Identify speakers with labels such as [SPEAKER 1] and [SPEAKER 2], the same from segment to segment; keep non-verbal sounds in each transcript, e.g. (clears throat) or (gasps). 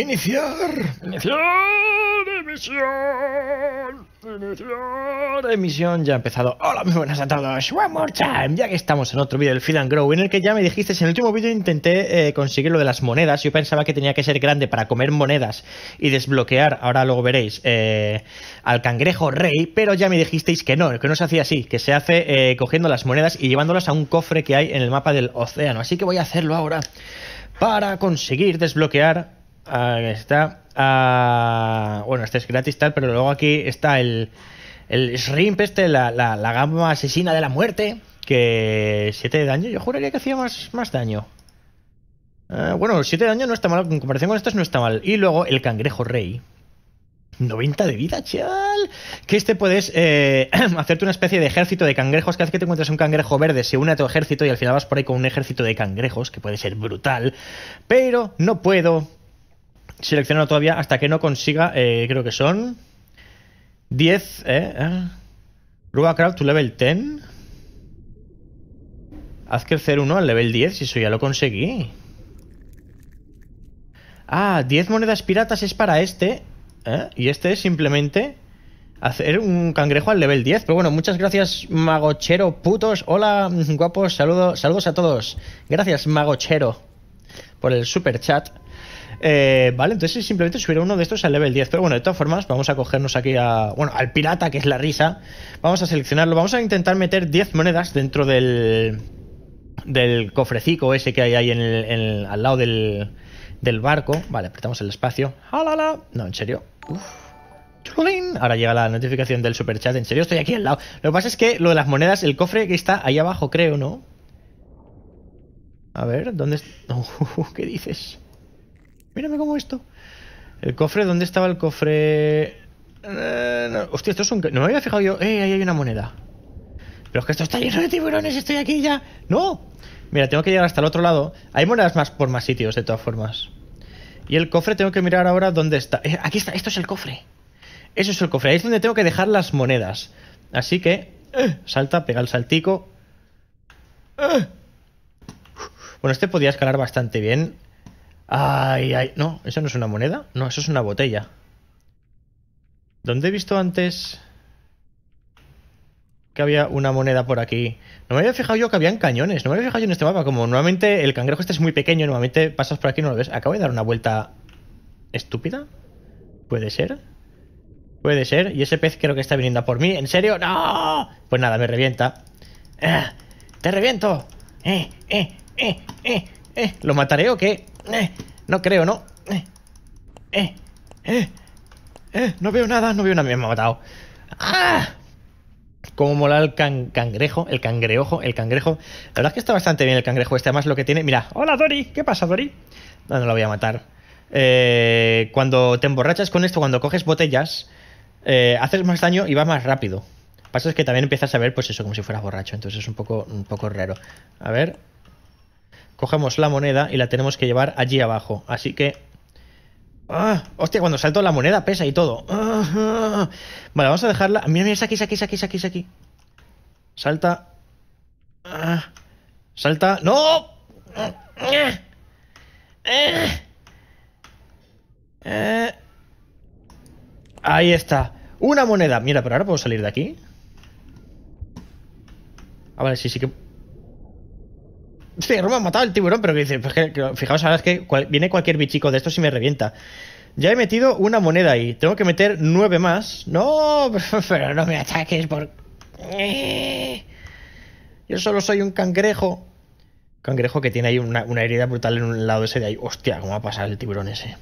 [SPEAKER 1] Iniciar. Iniciar emisión. Iniciar emisión. Ya ha empezado. Hola, muy buenas a todos. One more time. Ya que estamos en otro vídeo del Feel and Grow, en el que ya me dijisteis en el último vídeo intenté eh, conseguir lo de las monedas. Yo pensaba que tenía que ser grande para comer monedas y desbloquear, ahora luego veréis, eh, al cangrejo rey. Pero ya me dijisteis que no, que no se hacía así, que se hace eh, cogiendo las monedas y llevándolas a un cofre que hay en el mapa del océano. Así que voy a hacerlo ahora para conseguir desbloquear está. Ah, bueno, este es gratis tal, pero luego aquí está el, el Shrimp, este, la, gama asesina de la muerte, que 7 de daño, yo juraría que hacía más, más daño. Ah, bueno, 7 de daño no está mal, en comparación con estos no está mal. Y luego el cangrejo rey. 90 de vida, chaval. Que este puedes eh, (clears throat) hacerte una especie de ejército de cangrejos. que vez que te encuentras un cangrejo verde, se une a tu ejército y al final vas por ahí con un ejército de cangrejos, que puede ser brutal. Pero no puedo seleccionarlo todavía hasta que no consiga, eh, creo que son 10, ¿eh? eh. to level 10. Haz crecer uno al level 10, si eso ya lo conseguí. Ah, 10 monedas piratas es para este. Eh, y este es simplemente hacer un cangrejo al level 10. Pero bueno, muchas gracias, magochero putos. Hola, (laughs) guapos, saludos, saludos a todos. Gracias, magochero, por el super chat. Eh, vale, entonces simplemente subir uno de estos al level 10. Pero bueno, de todas formas, vamos a cogernos aquí a, bueno, al pirata, que es la risa. Vamos a seleccionarlo. Vamos a intentar meter 10 monedas dentro del, del cofrecico ese que hay ahí al lado del, del, barco. Vale, apretamos el espacio. No, en serio. Ahora llega la notificación del superchat En serio, estoy aquí al lado. Lo que pasa es que lo de las monedas, el cofre que está ahí abajo, creo, ¿no? A ver, ¿dónde está? (laughs) ¿Qué dices? Mírame cómo esto. El cofre, ¿dónde estaba el cofre? Eh, Hostia, esto es un... No me había fijado yo. ¡Eh, ahí hay una moneda! Pero es que esto está lleno de tiburones, estoy aquí ya. ¡No! Mira, tengo que llegar hasta el otro lado. Hay monedas más por más sitios, de todas formas. Y el cofre tengo que mirar ahora dónde está. Eh, aquí está, esto es el cofre. Eso es el cofre. Ahí es donde tengo que dejar las monedas. Así que... Eh, salta, pega el saltico. Bueno, este podía escalar bastante bien. Ay, ay. No, eso no es una moneda. No, eso es una botella. ¿Dónde he visto antes que había una moneda por aquí? No me había fijado yo que habían cañones. No me había fijado yo en este mapa. Como normalmente el cangrejo este es muy pequeño, normalmente pasas por aquí y no lo ves. Acabo de dar una vuelta estúpida. ¿Puede ser? Puede ser. Y ese pez creo que está viniendo a por mí. ¿En serio? ¡No! Pues nada, me revienta. Eh, ¡Te reviento! Eh, eh, ¡Eh, lo mataré o qué? Eh, no creo, ¿no? Eh, eh, no veo nada, no veo nada, me ha matado. ¡Ah! Como mola el cangrejo, el cangreojo, el cangrejo. La verdad es que está bastante bien el cangrejo este, además lo que tiene... Mira, hola Dori, ¿qué pasa Dori? No, no lo voy a matar. cuando te emborrachas con esto, cuando coges botellas, haces más daño y va más rápido. Lo que pasa es que también empiezas a ver, pues eso, como si fueras borracho, entonces es un poco, un poco raro. A ver, cogemos la moneda y la tenemos que llevar allí abajo. Así que... ¡Ah! Hostia, cuando salto la moneda pesa y todo. Ah, vale, vamos a dejarla... Mira, mira, es aquí, es aquí, es aquí, aquí, aquí. Salta. Ah, salta. ¡No! Ahí está. Una moneda. Mira, pero ahora puedo salir de aquí. Ah, vale, sí, sí que... Sí, Roma ha matado al tiburón, pero que dice, pues fijaos ahora es que viene cualquier bichico de estos y me revienta. Ya he metido una moneda ahí, tengo que meter nueve más. No, (laughs) pero no me ataques por... Eh. Yo solo soy un cangrejo. Cangrejo que tiene ahí una, herida brutal en un lado ese de ahí. Hostia, cómo va a pasar el tiburón ese.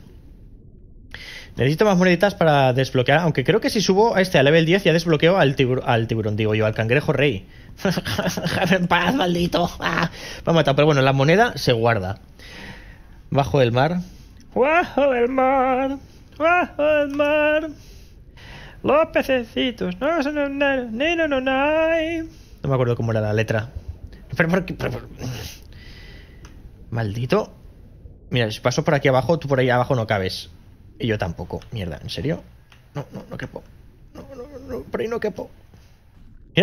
[SPEAKER 1] Necesito más moneditas para desbloquear, aunque creo que si subo a este a level 10 ya desbloqueo al, tiburón, digo yo, al cangrejo rey. (laughs) en paz, maldito. Ah, me ha matado, pero bueno, la moneda se guarda. Bajo el mar. Bajo el mar. Bajo el mar. Los pececitos. No, no, no, no, no, no me acuerdo cómo era la letra. Maldito. Mira, si paso por aquí abajo, tú por ahí abajo no cabes. Y yo tampoco. Mierda, ¿en serio? No, no, no quepo. No, no, no, por ahí no quepo.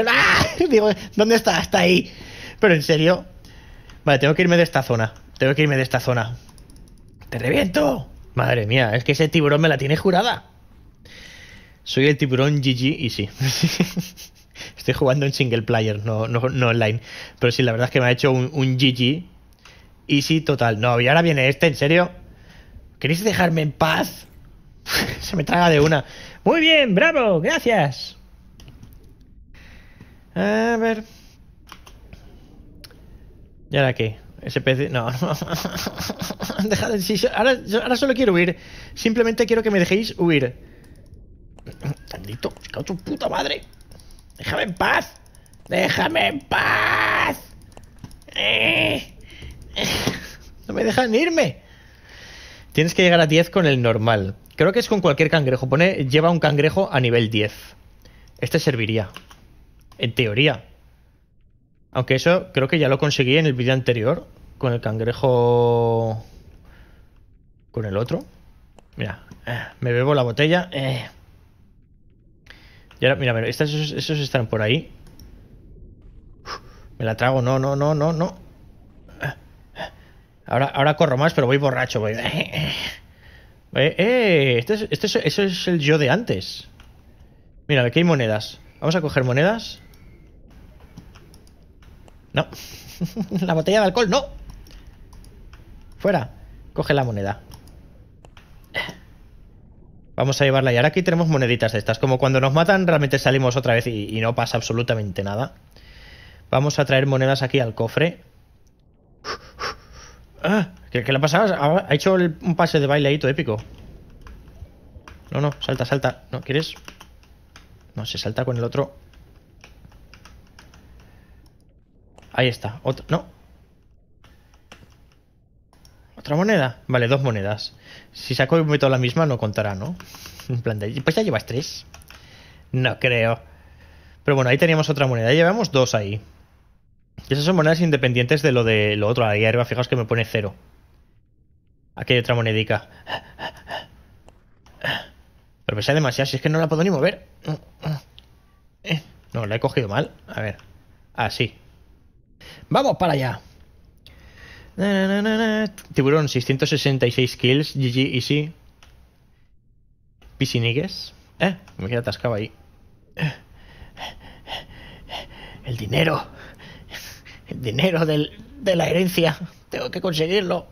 [SPEAKER 1] ¡ah! (laughs) Digo, ¿dónde está? Está ahí. Pero en serio. Vale, tengo que irme de esta zona. Tengo que irme de esta zona. ¡Te reviento! Madre mía, es que ese tiburón me la tiene jurada. Soy el tiburón GG y sí. (laughs) Estoy jugando en single player, no, no, no, online. Pero sí, la verdad es que me ha hecho un, un GG. Easy total. No, y ahora viene este, ¿en serio? ¿Queréis dejarme en paz? (laughs) Se me traga de una. Muy bien, bravo, gracias. A ver. ¿Y ahora qué? pez No, no. (laughs) Dejad ahora, solo quiero huir. Simplemente quiero que me dejéis huir. Maldito, cago tu puta madre. Déjame en paz. Déjame en paz. Eh. No me dejan irme. Tienes que llegar a 10 con el normal. Creo que es con cualquier cangrejo. Pone, lleva un cangrejo a nivel 10. Este serviría. En teoría. Aunque eso creo que ya lo conseguí en el vídeo anterior. Con el cangrejo... Con el otro. Mira, eh, me bebo la botella. Eh. Y ahora, mira, mira estos, esos están por ahí. me la trago. No, no, no, no, no. Ahora, corro más, pero voy borracho. Voy... Eh, eh. eh, eh este este eso es el yo de antes. Mira, aquí hay monedas. Vamos a coger monedas. No. (laughs) la botella de alcohol, no. Fuera. Coge la moneda. Vamos a llevarla. Y ahora aquí tenemos moneditas de estas. Como cuando nos matan, realmente salimos otra vez y, y no pasa absolutamente nada. Vamos a traer monedas aquí al cofre. Ah, ¿qué, le ha pasado? Ah, ha, hecho un pase de baile épico. No, no, salta, salta. ¿No quieres? No, se salta con el otro. Ahí está. Otro, no. ¿Otra moneda? Vale, dos monedas. Si saco y meto la misma, no contará, ¿no? (laughs) En plan de... Pues ya llevas tres. No creo. Pero bueno, ahí teníamos otra moneda. llevamos dos ahí. Y esas son monedas independientes de lo de lo otro. Ahí arriba, fijaos que me pone cero. Aquí hay otra monedica. Pero pesa demasiado, si es que no la puedo ni mover. No, la he cogido mal. A ver. Así. Ah, ¡Vamos para allá! Tiburón, 666 kills. GG, easy. Pisinigues. Eh, me quedé atascado ahí. El dinero. El dinero del, de la herencia. Tengo que conseguirlo.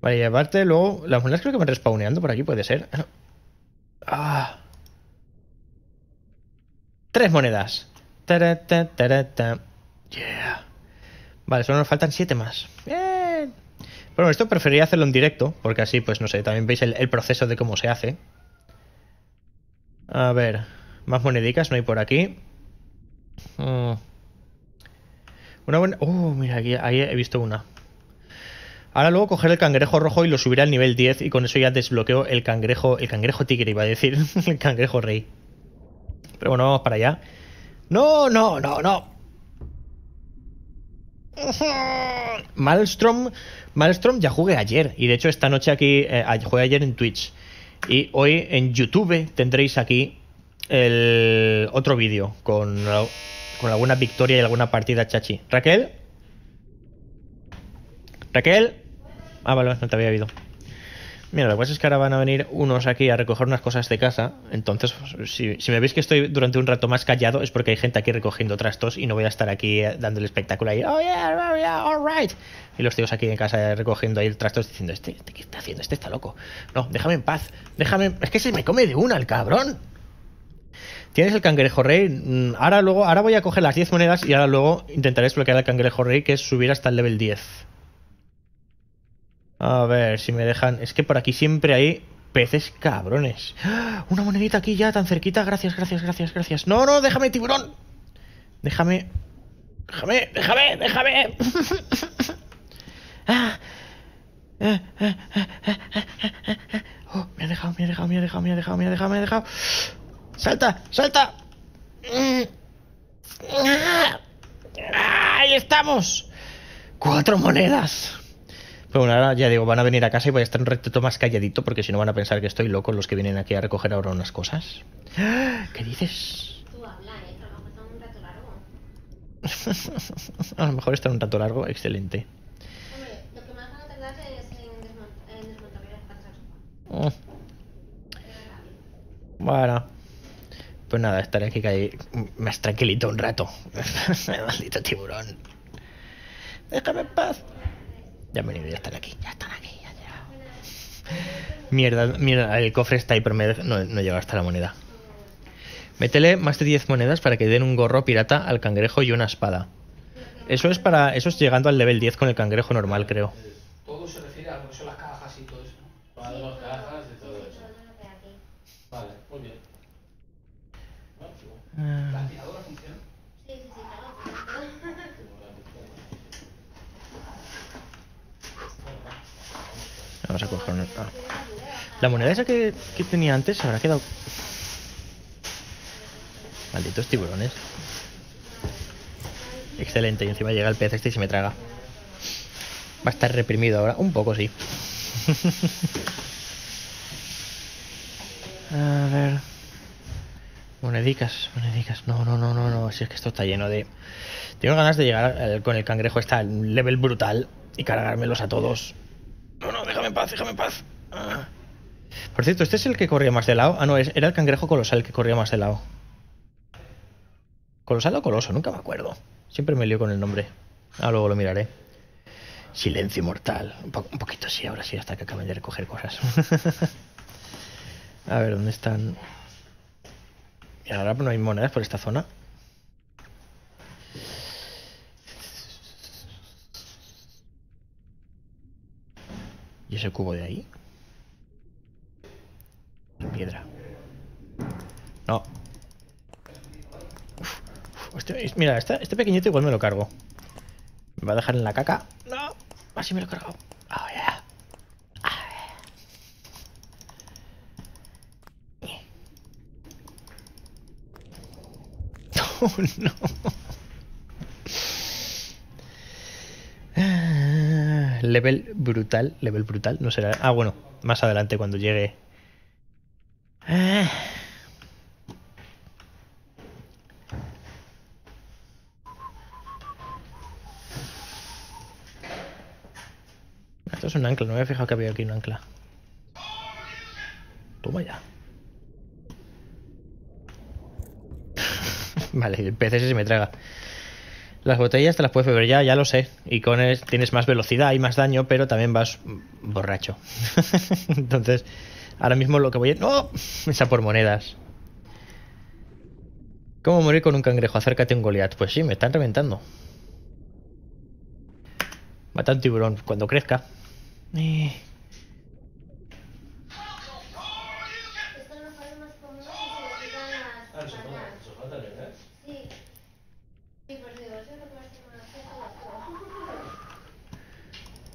[SPEAKER 1] Vale, y aparte luego... Las monedas creo que van respawneando por aquí, puede ser. Ah. Tres monedas. Yeah. Vale, solo nos faltan siete más. Bien. Bueno, esto preferiría hacerlo en directo, porque así, pues no sé, también veis el, proceso de cómo se hace. A ver, más monedicas no hay por aquí. Mm. Una buena... Uh, mira, aquí, ahí he visto una. Ahora luego coger el cangrejo rojo y lo subiré al nivel 10 y con eso ya desbloqueo el cangrejo, el cangrejo tigre iba a decir, (laughs) el cangrejo rey. Pero bueno, vamos para allá. No, no, no, no. (laughs) Malstrom, Malstrom ya jugué ayer y de hecho esta noche aquí, eh, jugué ayer en Twitch y hoy en YouTube tendréis aquí el otro vídeo con, alguna victoria y alguna partida chachi. Raquel. Raquel. Ah, vale, no te había oído. Mira, lo que pasa es que ahora van a venir unos aquí a recoger unas cosas de casa. Entonces, pues, si, me veis que estoy durante un rato más callado, es porque hay gente aquí recogiendo trastos y no voy a estar aquí eh, dando el espectáculo ahí. Oh, yeah, oh, Y los tíos aquí en casa eh, recogiendo ahí el trastos diciendo: este, este, está haciendo? Este está loco. No, déjame en paz. Déjame. Es que se me come de una el cabrón. Tienes el cangrejo rey. Mm, ahora luego, ahora voy a coger las 10 monedas y ahora luego intentaré desbloquear al cangrejo rey, que es subir hasta el level 10. A ver si me dejan. Es que por aquí siempre hay peces cabrones. ¡Ah! Una monedita aquí ya, tan cerquita. Gracias, gracias, gracias, gracias. No, no, déjame, tiburón. Déjame. Déjame, déjame, déjame. me ha dejado, me ha dejado, me ha dejado, me ha dejado, me ha dejado, me ha dejado. ¡Salta! ¡Salta! ¡Ahí estamos! ¡Cuatro monedas! Pero bueno, ahora ya digo, van a venir a casa y voy a estar un ratito más calladito porque si no van a pensar que estoy loco los que vienen aquí a recoger ahora unas cosas. ¿Qué dices? ¿eh? (laughs) a lo mejor está un rato largo. a mejor un rato largo, excelente. Hombre, lo que más van a tardar es en, las oh. Bueno. Pues nada, estaré aquí Me más tranquilito un rato. (laughs) Maldito tiburón. Déjame en paz. Ya han venido, ya están aquí, ya están aquí, ya Mierda, mierda, el cofre está ahí, pero no, no llega hasta la moneda. Métele más de 10 monedas para que den un gorro pirata al cangrejo y una espada. Eso es para. Eso es llegando al level 10 con el cangrejo normal, creo. ¿La ah. Vamos a coger ah. La moneda esa que, que tenía antes se habrá quedado... Malditos tiburones. Excelente, y encima llega el pez este y se me traga. Va a estar reprimido ahora. Un poco, sí. (laughs) a ver... Monedicas, monedicas. No, no, no, no, no. Si es que esto está lleno de. Tengo ganas de llegar con el cangrejo está a un level brutal y cargármelos a todos. No, no, déjame en paz, déjame en paz. Ah. Por cierto, ¿este es el que corría más de lado? Ah, no, era el cangrejo colosal que corría más de lado. ¿Colosal o coloso? Nunca me acuerdo. Siempre me lío con el nombre. Ah, luego lo miraré. Silencio mortal. Un, un poquito sí, ahora sí, hasta que acaben de recoger cosas. (laughs) a ver, ¿dónde están? ahora no hay monedas por esta zona. ¿Y ese cubo de ahí? Piedra. No. Este, mira, este, este pequeñito igual me lo cargo. Me va a dejar en la caca. No, así me lo he cargado. (laughs) Oh, no. Level brutal, level brutal, no será. Ah, bueno, más adelante cuando llegue. Esto es un ancla, no me había fijado que había aquí un ancla. Toma ya. (laughs) vale, el PC se me traga. Las botellas te las puedes beber ya, ya lo sé. Y con tienes más velocidad y más daño, pero también vas borracho. (laughs) Entonces, ahora mismo lo que voy a... ¡No! (laughs) Esa por monedas. ¿Cómo morir con un cangrejo? Acércate un Goliath. Pues sí, me están reventando. Mata un tiburón cuando crezca. Eh.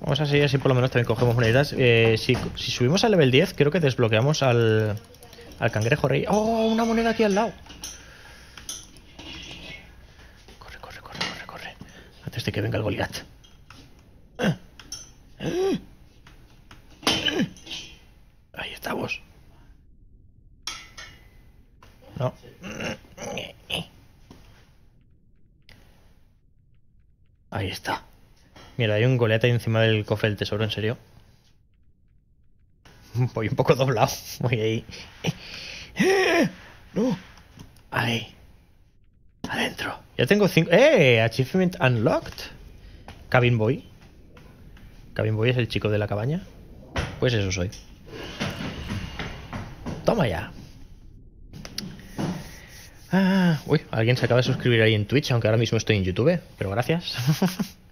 [SPEAKER 1] Vamos a seguir así por lo menos también cogemos monedas. Eh, si, subimos al level 10, creo que desbloqueamos al, al cangrejo rey. ¡Oh! Una moneda aquí al lado. Corre, corre, corre, corre, corre. Antes de que venga el Goliath. Ahí estamos. No. Ahí está. Mira, hay un goleta ahí encima del cofre del tesoro, ¿en serio? (laughs) Voy un poco doblado. (laughs) Voy ahí. ¡Eh! ¡Eh! ¡Eh! ¡No! Ahí. Adentro. Ya tengo cinco... ¡Eh! Achievement Unlocked. Cabin Boy. Cabin Boy es el chico de la cabaña. Pues eso soy. Toma ya. Ah, uy, alguien se acaba de suscribir ahí en Twitch, aunque ahora mismo estoy en YouTube, pero gracias. (laughs)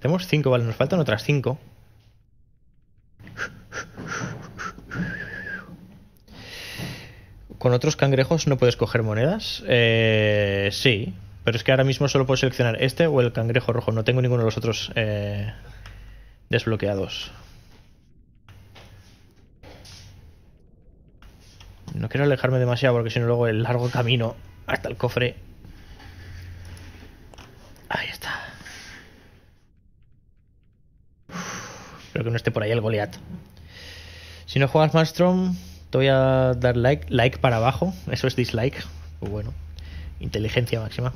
[SPEAKER 1] Tenemos cinco, vale, nos faltan otras 5. ¿Con otros cangrejos no puedes coger monedas? Eh, sí, pero es que ahora mismo solo puedo seleccionar este o el cangrejo rojo. No tengo ninguno de los otros eh, desbloqueados. No quiero alejarme demasiado porque si no luego el largo camino hasta el cofre que no esté por ahí el Goliath. Si no juegas Malstrom, te voy a dar like, like para abajo. Eso es dislike. Pues bueno, inteligencia máxima.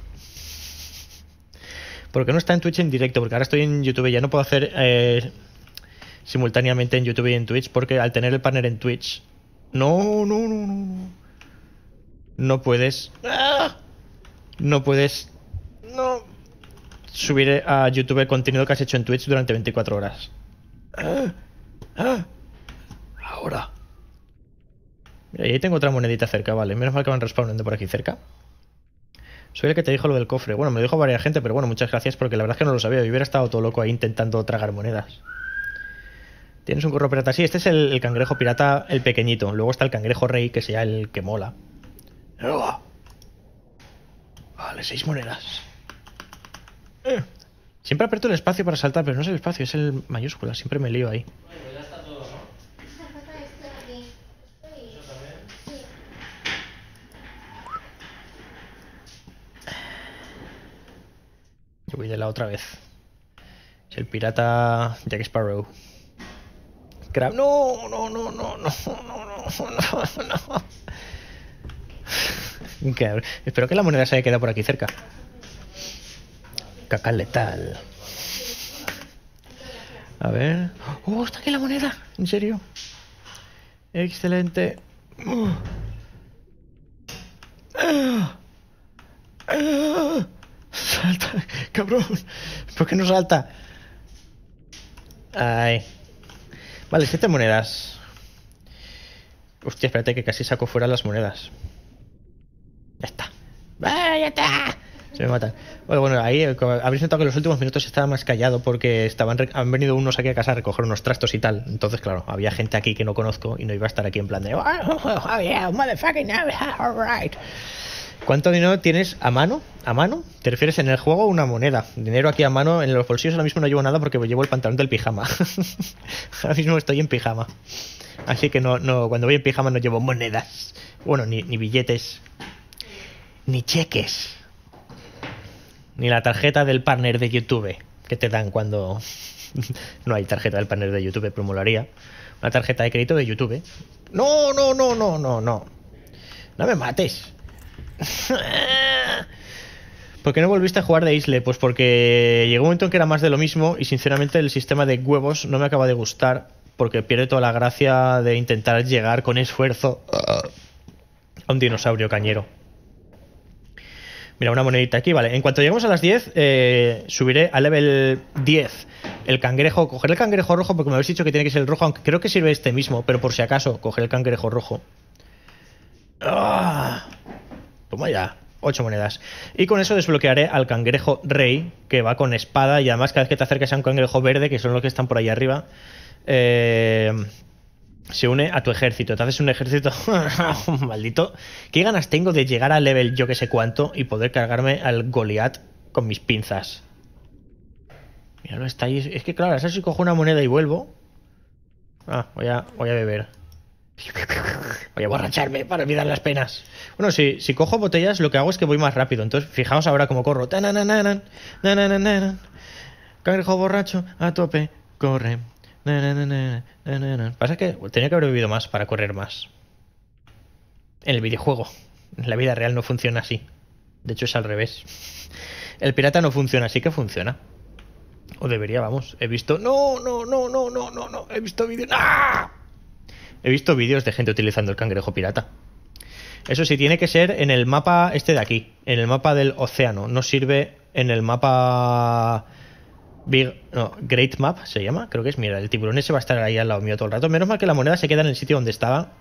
[SPEAKER 1] Porque no está en Twitch en directo, porque ahora estoy en YouTube. y Ya no puedo hacer eh, simultáneamente en YouTube y en Twitch, porque al tener el partner en Twitch. No, no, no, no. No puedes. ¡ah! No puedes. No. Subir a YouTube el contenido que has hecho en Twitch durante 24 horas. ¡Ah! Ahora. Mira, y ahí tengo otra monedita cerca, vale. Menos mal que van respawnando por aquí cerca. Soy el que te dijo lo del cofre. Bueno, me lo dijo varias gente, pero bueno, muchas gracias porque la verdad es que no lo sabía. Yo hubiera estado todo loco ahí intentando tragar monedas. Tienes un corro pirata. Sí, este es el, el cangrejo pirata, el pequeñito. Luego está el cangrejo rey, que sea el que mola. Vale, seis monedas. Eh. Siempre aprieto el espacio para saltar, pero no es el espacio, es el mayúscula. Siempre me lío ahí. Yo voy de la otra vez. Es el pirata Jack Sparrow. Crab. No, no, no, no, no, no, no, no, no. (laughs) Espero que la moneda se haya quedado por aquí cerca caca letal. A ver. ¡Oh, está aquí la moneda! ¿En serio? Excelente. Salta, cabrón. ¿Por qué no salta? Ay. Vale, siete monedas. Hostia, espérate que casi saco fuera las monedas. Ya está. vaya ¡Ah, está! Se me matan. Bueno, bueno, ahí eh, habéis notado que en los últimos minutos estaba más callado porque estaban han venido unos aquí a casa a recoger unos trastos y tal. Entonces, claro, había gente aquí que no conozco y no iba a estar aquí en plan de. Oh, oh, oh, (laughs) ¿Cuánto dinero tienes a mano? ¿A mano? ¿Te refieres en el juego o una moneda? Dinero aquí a mano, en los bolsillos ahora mismo no llevo nada porque llevo el pantalón del pijama. (laughs) ahora mismo estoy en pijama. Así que no, no, cuando voy en pijama no llevo monedas. Bueno, ni, ni billetes. Ni cheques ni la tarjeta del partner de YouTube que te dan cuando (laughs) no hay tarjeta del partner de YouTube, pero molaría. Una tarjeta de crédito de YouTube. No, no, no, no, no, no. No me mates. (laughs) ¿Por qué no volviste a jugar de Isle? Pues porque llegó un momento en que era más de lo mismo y sinceramente el sistema de huevos no me acaba de gustar porque pierde toda la gracia de intentar llegar con esfuerzo a un dinosaurio cañero. Mira, una monedita aquí, vale. En cuanto lleguemos a las 10, eh, subiré a level 10 el cangrejo. Coger el cangrejo rojo porque me habéis dicho que tiene que ser el rojo, aunque creo que sirve este mismo, pero por si acaso, coger el cangrejo rojo. ¡Ah! Toma ya. 8 monedas. Y con eso desbloquearé al cangrejo rey, que va con espada y además cada vez que te acerques a un cangrejo verde, que son los que están por ahí arriba, eh, se une a tu ejército. Te haces un ejército (laughs) maldito. ¿Qué ganas tengo de llegar al level yo que sé cuánto y poder cargarme al Goliath con mis pinzas? no está ahí. Es que claro, ver si cojo una moneda y vuelvo? Ah, voy a, voy a beber. (laughs) Voy a borracharme para olvidar las penas. Bueno, si, si cojo botellas, lo que hago es que voy más rápido. Entonces, fijaos ahora cómo corro. Tananananan, borracho, a tope, corre. Pasa que tenía que haber bebido más para correr más. En el videojuego. En la vida real no funciona así. De hecho es al revés. El pirata no funciona así que funciona. O debería, vamos. He visto... No, no, no, no, no, no, no. He visto vídeos... He visto vídeos de gente utilizando el cangrejo pirata. Eso sí, tiene que ser en el mapa este de aquí. En el mapa del océano. No sirve en el mapa Big, no, Great Map se llama, creo que es. Mira, el tiburón ese va a estar ahí al lado mío todo el rato. Menos mal que la moneda se queda en el sitio donde estaba.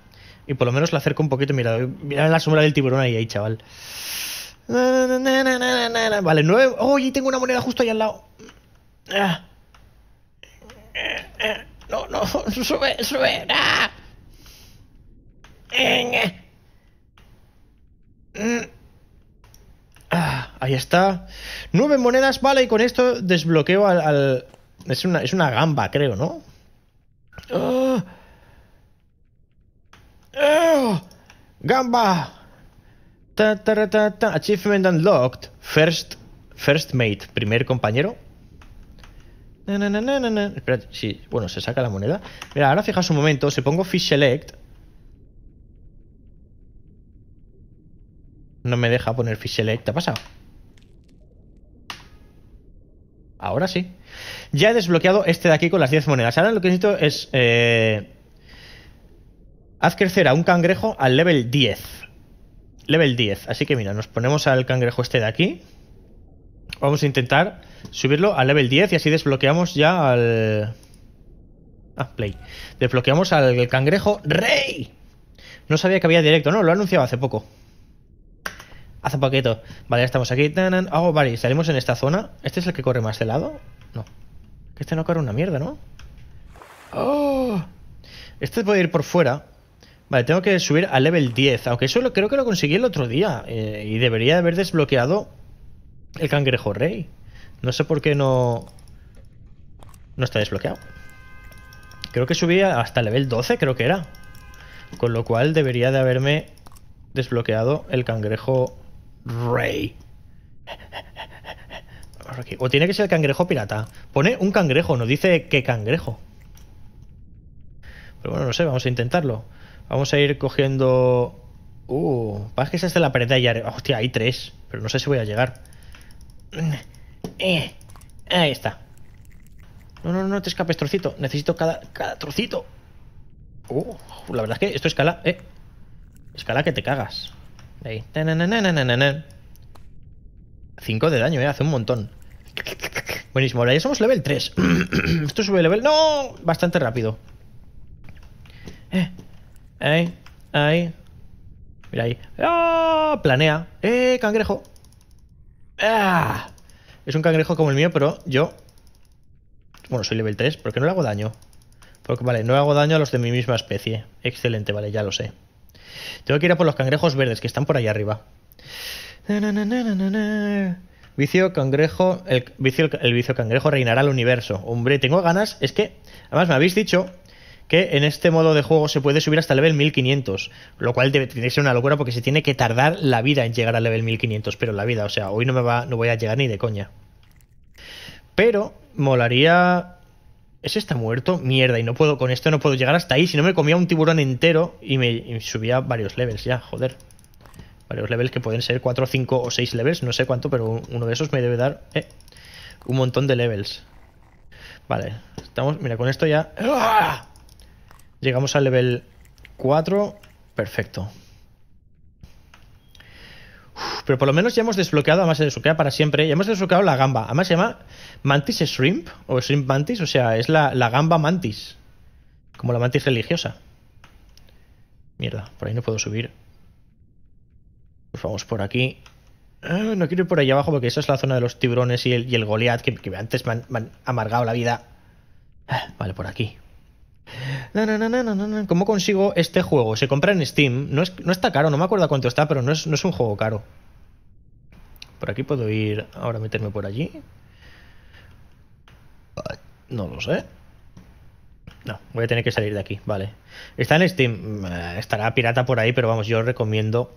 [SPEAKER 1] Y por lo menos la acerco un poquito. Mira, mira la sombra del tiburón ahí, ahí, chaval. Vale, nueve. ¡Oye! tengo una moneda justo ahí al lado. No, no, (laughs) sube, sube. ¡Ah! Ahí está. Nueve monedas, vale, y con esto desbloqueo al... Es, una, gamba, creo, ¿no? ¡Ah! ¡Ah! ¡Gamba! Achievement unlocked. First, first mate, primer compañero. sí, bueno, se saca la moneda. Mira, ahora fijaos un momento, se pongo Fish Select... No me deja poner Fish Select, ¿te ha pasado? Ahora sí. Ya he desbloqueado este de aquí con las 10 monedas. Ahora lo que necesito es... Eh, haz crecer a un cangrejo al level 10. Level 10. Así que mira, nos ponemos al cangrejo este de aquí. Vamos a intentar subirlo al level 10 y así desbloqueamos ya al... Ah, play. Desbloqueamos al cangrejo rey. No sabía que había directo, no, lo he anunciado hace poco hace poquito. Vale, ya estamos aquí. Oh, vale, salimos en esta zona. ¿Este es el que corre más de lado? No. Este no corre una mierda, ¿no? ¡Oh! Este puede ir por fuera. Vale, tengo que subir al level 10. Aunque eso creo que lo conseguí el otro día. Eh, y debería haber desbloqueado el cangrejo rey. No sé por qué no... No está desbloqueado. Creo que subí hasta level 12, creo que era. Con lo cual debería de haberme desbloqueado el cangrejo Rey. O tiene que ser el cangrejo pirata. Pone un cangrejo, nos dice que cangrejo. Pero bueno, no sé, vamos a intentarlo. Vamos a ir cogiendo... Uh, parece que esa es de la pared de allá. Hostia, hay tres, pero no sé si voy a llegar. Eh, ahí está. No, no, no te escapes, trocito. Necesito cada, cada trocito. Uh, la verdad es que esto escala... Eh, escala que te cagas. 5 de daño, eh. Hace un montón. Buenísimo. Ahora ya somos level 3. (clears throat) Esto sube level... ¡No! Bastante rápido. Eh. Ahí. Ahí. Mira ahí. ¡Ah! Planea. ¡Eh, cangrejo! ¡Ah! Es un cangrejo como el mío, pero yo... Bueno, soy level 3. porque no le hago daño? Porque, vale, no hago daño a los de mi misma especie. Excelente, vale, ya lo sé. Tengo que ir a por los cangrejos verdes que están por ahí arriba. vicio cangrejo, el vicio, el vicio cangrejo reinará el universo. Hombre, tengo ganas. Es que, además me habéis dicho que en este modo de juego se puede subir hasta el level 1500, lo cual debe, tiene que ser una locura porque se tiene que tardar la vida en llegar al level 1500, pero la vida, o sea, hoy no me va, no voy a llegar ni de coña. Pero molaría ¿Ese está muerto? Mierda, y no puedo con esto, no puedo llegar hasta ahí. Si no me comía un tiburón entero y me subía varios levels ya, joder. Varios levels que pueden ser 4, 5 o 6 levels, no sé cuánto, pero uno de esos me debe dar eh, un montón de levels. Vale, estamos, mira, con esto ya... ¡Ah! Llegamos al level 4, perfecto. Pero por lo menos ya hemos desbloqueado, además se desbloquea para siempre, ya hemos desbloqueado la gamba. Además se llama Mantis Shrimp o Shrimp Mantis, o sea, es la, gamba mantis. Como la mantis religiosa. Mierda, por ahí no puedo subir. Pues vamos por aquí. Ah, no quiero ir por ahí abajo porque esa es la zona de los tiburones y el, y Goliath que, antes me han, amargado la vida. Ah, vale, por aquí. No, no, no, ¿Cómo consigo este juego? Se compra en Steam. No, está caro, no me acuerdo cuánto está, pero no es un juego caro. Por aquí puedo ir ahora a meterme por allí. No lo sé. No, voy a tener que salir de aquí, vale. Está en Steam, eh, estará pirata por ahí, pero vamos, yo recomiendo...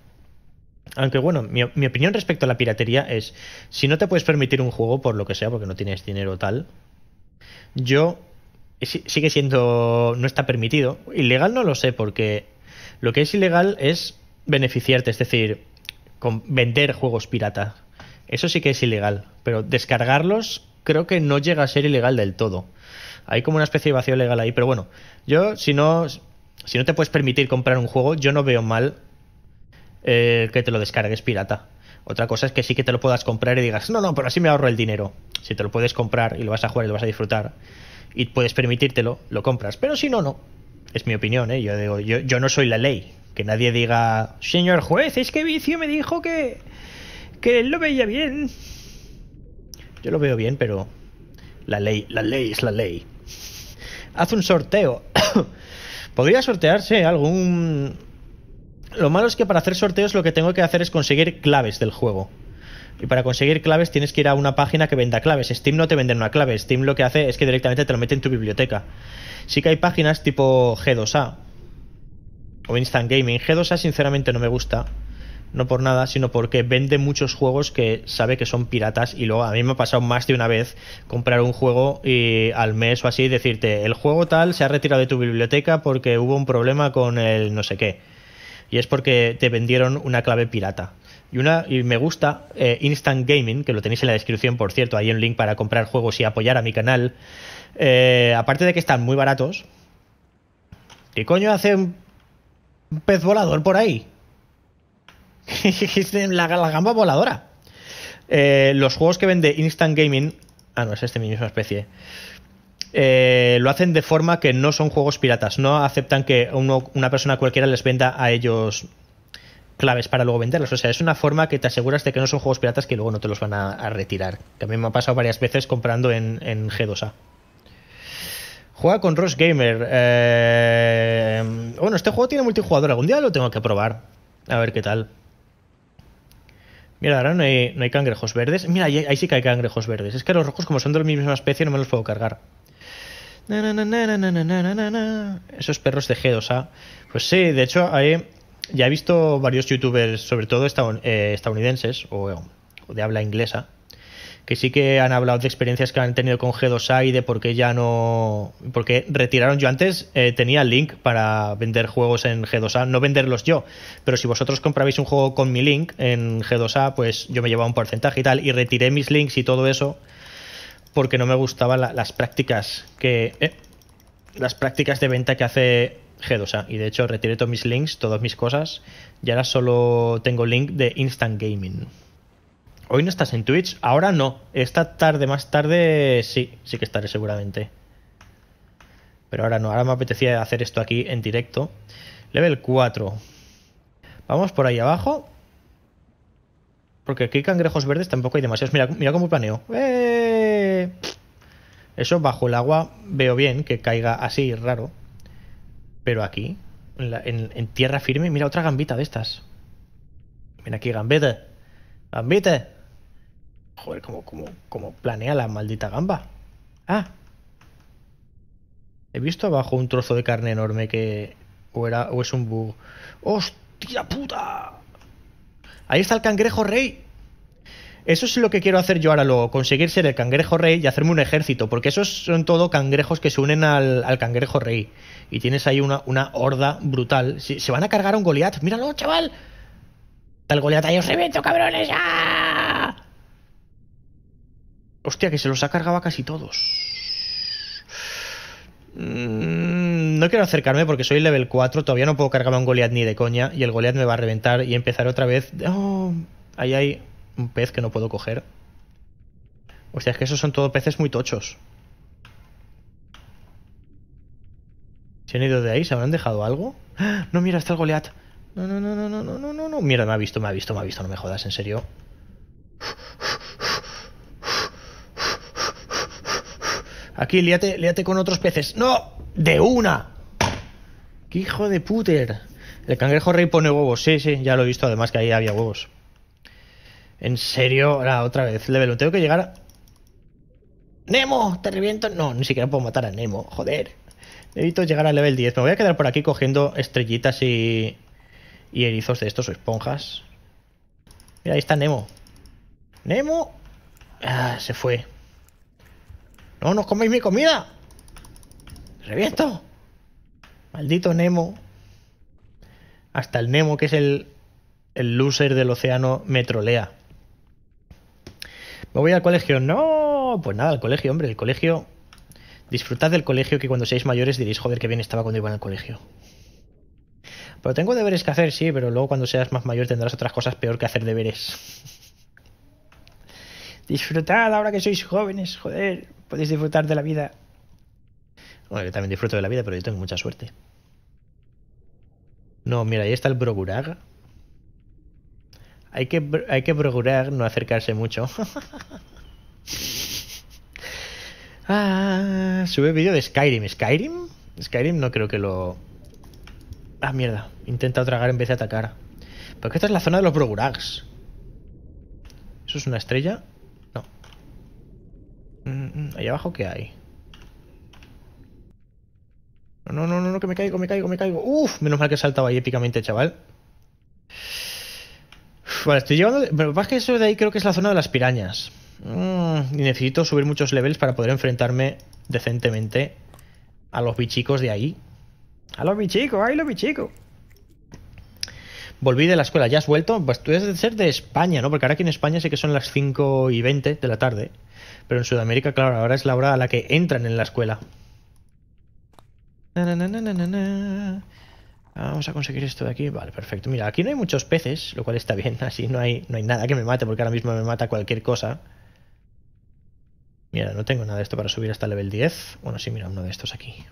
[SPEAKER 1] Aunque bueno, mi, mi, opinión respecto a la piratería es, si no te puedes permitir un juego por lo que sea, porque no tienes dinero tal, yo... Eh, sigue siendo... no está permitido. Ilegal no lo sé, porque lo que es ilegal es beneficiarte, es decir, con vender juegos pirata. Eso sí que es ilegal, pero descargarlos creo que no llega a ser ilegal del todo. Hay como una especie de vacío legal ahí, pero bueno, yo si no, si no te puedes permitir comprar un juego, yo no veo mal eh, que te lo descargues pirata. Otra cosa es que sí que te lo puedas comprar y digas, no, no, pero así me ahorro el dinero. Si te lo puedes comprar y lo vas a jugar y lo vas a disfrutar y puedes permitírtelo, lo compras. Pero si no, no. Es mi opinión, ¿eh? Yo, digo, yo, yo no soy la ley. Que nadie diga, señor juez, es que vicio me dijo que que lo veía bien. Yo lo veo bien, pero la ley, la ley es la ley. Haz un sorteo. (coughs) Podría sortearse algún... Lo malo es que para hacer sorteos lo que tengo que hacer es conseguir claves del juego. Y para conseguir claves tienes que ir a una página que venda claves. Steam no te vende una clave. Steam lo que hace es que directamente te lo mete en tu biblioteca. Sí que hay páginas tipo G2A o Instant Gaming. G2A sinceramente no me gusta no por nada, sino porque vende muchos juegos que sabe que son piratas y luego a mí me ha pasado más de una vez comprar un juego y eh, al mes o así decirte, el juego tal se ha retirado de tu biblioteca porque hubo un problema con el no sé qué. Y es porque te vendieron una clave pirata. Y, una, y me gusta eh, Instant Gaming, que lo tenéis en la descripción, por cierto, hay un link para comprar juegos y apoyar a mi canal. Eh, aparte de que están muy baratos, ¿qué coño hace un pez volador por ahí? (laughs) la, la, gamba voladora. Eh, los juegos que vende Instant Gaming. Ah, no, es este misma especie. Eh, lo hacen de forma que no son juegos piratas. No aceptan que una persona cualquiera les venda a ellos claves para luego venderlos O sea, es una forma que te aseguras de que no son juegos piratas que luego no te los van a, retirar. Que a mí me ha pasado varias veces comprando en, G2A. Juega con Ross Gamer. Eh, bueno, este juego tiene multijugador. Algún día lo tengo que probar. A ver qué tal. Mira, ahora no hay, cangrejos verdes. Mira, ahí, sí que hay cangrejos verdes. Es que los rojos, como son de la misma especie, no me los puedo cargar. Esos perros de G2A. Pues sí, de hecho, ya he visto varios youtubers, sobre todo eh, estadounidenses o de habla inglesa, que sí que han hablado de experiencias que han tenido con G2A y de por qué ya no. Porque retiraron. Yo antes eh, tenía link para vender juegos en G2A, no venderlos yo, pero si vosotros comprabais un juego con mi link en G2A, pues yo me llevaba un porcentaje y tal, y retiré mis links y todo eso porque no me gustaban las prácticas que. Eh, las prácticas de venta que hace G2A. Y de hecho, retiré todos mis links, todas mis cosas, y ahora solo tengo link de Instant Gaming. Hoy no estás en Twitch, ahora no. Esta tarde, más tarde, sí, sí que estaré seguramente. Pero ahora no, ahora me apetecía hacer esto aquí en directo. Level 4. Vamos por ahí abajo. Porque aquí cangrejos verdes tampoco hay demasiados. Mira, mira cómo planeo. ¡Eh! Eso bajo el agua veo bien que caiga así, raro. Pero aquí, en, tierra firme, mira otra gambita de estas. Mira aquí, gambita. Gambita. Joder, como, como, planea la maldita gamba. Ah. He visto abajo un trozo de carne enorme que... O, era, o es un bug. ¡Hostia puta! Ahí está el cangrejo rey. Eso es lo que quiero hacer yo ahora luego, conseguir ser el cangrejo rey y hacerme un ejército, porque esos son todo cangrejos que se unen al, cangrejo rey. Y tienes ahí una, una horda brutal. Se, van a cargar a un Goliath. Míralo, chaval. Está el Goliath ahí, os reviento, cabrones. ¡Ah! Hostia, que se los ha cargado casi todos. Mm, no quiero acercarme porque soy level 4, todavía no puedo cargarme a un Goliath ni de coña y el Goliath me va a reventar y empezar otra vez. Oh, ahí hay un pez que no puedo coger. Hostia, es que esos son todos peces muy tochos. ¿Se han ido de ahí? ¿Se habrán dejado algo? ¡Ah! No, mira, está el Goliath. No, no, no, no, no, no, no, no. Mira, me ha visto, me ha visto, me ha visto, no me jodas, en serio. Aquí, líate, con otros peces. ¡No! ¡De una! ¡Qué hijo de puter! El cangrejo rey pone huevos. Sí, sí, ya lo he visto. Además que ahí había huevos. En serio, ahora otra vez. Level, tengo que llegar a... ¡Nemo! ¡Te reviento! No, ni siquiera puedo matar a Nemo. Joder. Necesito llegar al level 10. Me voy a quedar por aquí cogiendo estrellitas y... Y erizos de estos o esponjas. Mira, ahí está Nemo. ¡Nemo! Ah, se fue. ¡No nos coméis mi comida! ¡Reviento! Maldito Nemo. Hasta el Nemo, que es el, el loser del océano, me trolea. Me voy al colegio. ¡No! Pues nada, al colegio, hombre. El colegio. Disfrutad del colegio que cuando seáis mayores diréis, joder, qué bien estaba cuando iba al colegio. Pero tengo deberes que hacer, sí, pero luego cuando seas más mayor tendrás otras cosas peor que hacer deberes. (laughs) Disfrutad ahora que sois jóvenes, joder podéis disfrutar de la vida. Bueno, yo también disfruto de la vida, pero yo tengo mucha suerte. No, mira, ahí está el Brogurag. Hay que, hay que procurar no acercarse mucho. (laughs) ah, sube vídeo de Skyrim. ¿Skyrim? Skyrim no creo que lo... Ah, mierda. Intenta tragar en vez de atacar. Porque esta es la zona de los Brogurags. ¿Eso es una estrella? Mm, mm, ¿Ahí abajo, ¿qué hay? No, no, no, no, que me caigo, me caigo, me caigo. Uf, menos mal que saltaba ahí épicamente, chaval. vale, estoy llegando... Pero lo que que eso de ahí creo que es la zona de las pirañas. Mm, y necesito subir muchos levels para poder enfrentarme decentemente a los bichicos de ahí. A los bichicos, ahí los bichicos volví de la escuela, ¿ya has vuelto? Pues tú debes de ser de España, ¿no? Porque ahora aquí en España sé que son las 5 y 20 de la tarde, pero en Sudamérica, claro, ahora es la hora a la que entran en la escuela. Vamos a conseguir esto de aquí. Vale, perfecto. Mira, aquí no hay muchos peces, lo cual está bien. (laughs) Así no hay, no hay nada que me mate, porque ahora mismo me mata cualquier cosa. Mira, no tengo nada de esto para subir hasta level 10. Bueno, sí, mira, uno de estos aquí.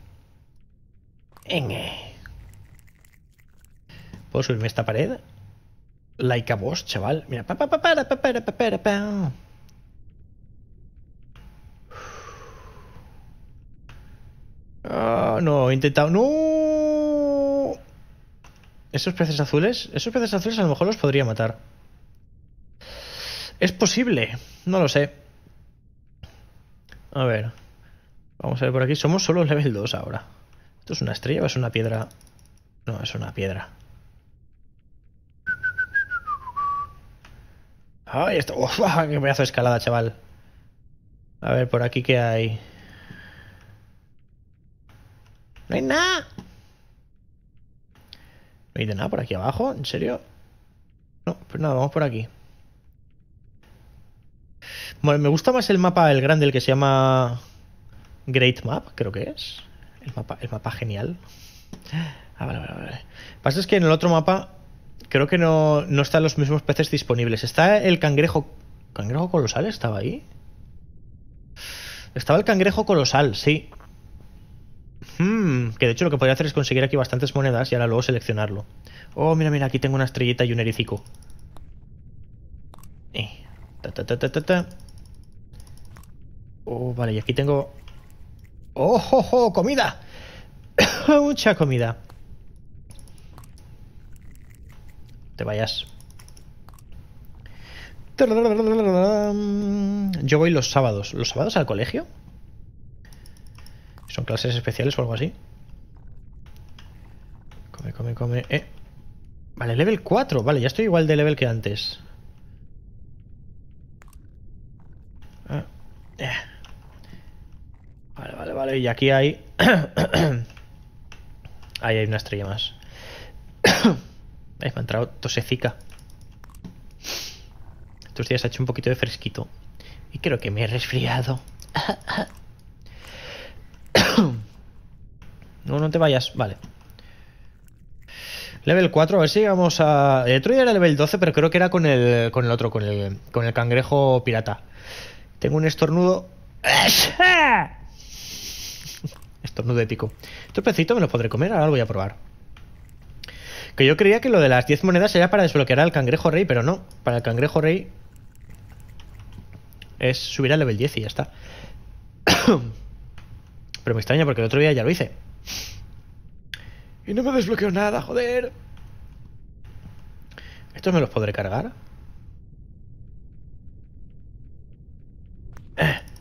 [SPEAKER 1] ¿Puedo subirme esta pared? Like a boss, chaval. Mira, pa, pa, pa, pa, pa, pa. Ah, no, he intentado. ¡No! ¿Esos peces azules? Esos peces azules a lo mejor los podría matar. Es posible. No lo sé. A ver. Vamos a ver por aquí. Somos solo level 2 ahora. ¿Esto es una estrella o es una piedra? No, es una piedra. ¡Ay, esto! (laughs) Uf, ¡Qué pedazo de escalada, chaval! A ver, por aquí qué hay. ¡No hay nada! ¿No hay de nada por aquí abajo? ¿En serio? No, pues nada, vamos por aquí. Bueno, me gusta más el mapa, el grande, el que se llama Great Map, creo que es. El mapa, el mapa genial. Ah, vale, vale, vale. Lo que pasa es que en el otro mapa creo que no, están los mismos peces disponibles. ¿Está el cangrejo. ¿Cangrejo colosal estaba ahí? Estaba el cangrejo colosal, sí. Hmm, que de hecho lo que podría hacer es conseguir aquí bastantes monedas y ahora luego seleccionarlo. Oh, mira, mira, aquí tengo una estrellita y un ericico. Eh, ta, ta, ta, oh, vale, y aquí tengo... ¡Oh, oh, oh! ¡Comida! (coughs) ¡Mucha comida! te vayas. Yo voy los sábados. ¿Los sábados al colegio? ¿Son clases especiales o algo así? Come, come, come. Eh. Vale, level 4. Vale, ya estoy igual de level que antes. Ah, eh. Vale, vale, vale. Y aquí hay... (coughs) (coughs) Ahí hay una estrella más me ha entrado tosecica. Estos días ha hecho un poquito de fresquito. Y creo que me he resfriado. (coughs) no, no te vayas. Vale. Level 4, a ver si llegamos a... día era level 12, pero creo que era con el, con el otro, con el, con el cangrejo pirata. Tengo un estornudo... (laughs) estornudo épico. Estos pecitos me lo podré comer, ahora lo voy a probar. Que yo creía que lo de las 10 monedas era para desbloquear al cangrejo rey, pero no. Para el cangrejo rey es subir al level 10 y ya está. (coughs) pero me extraña porque el otro día ya lo hice. Y no me desbloqueó nada, joder. ¿Estos me los podré cargar? (coughs)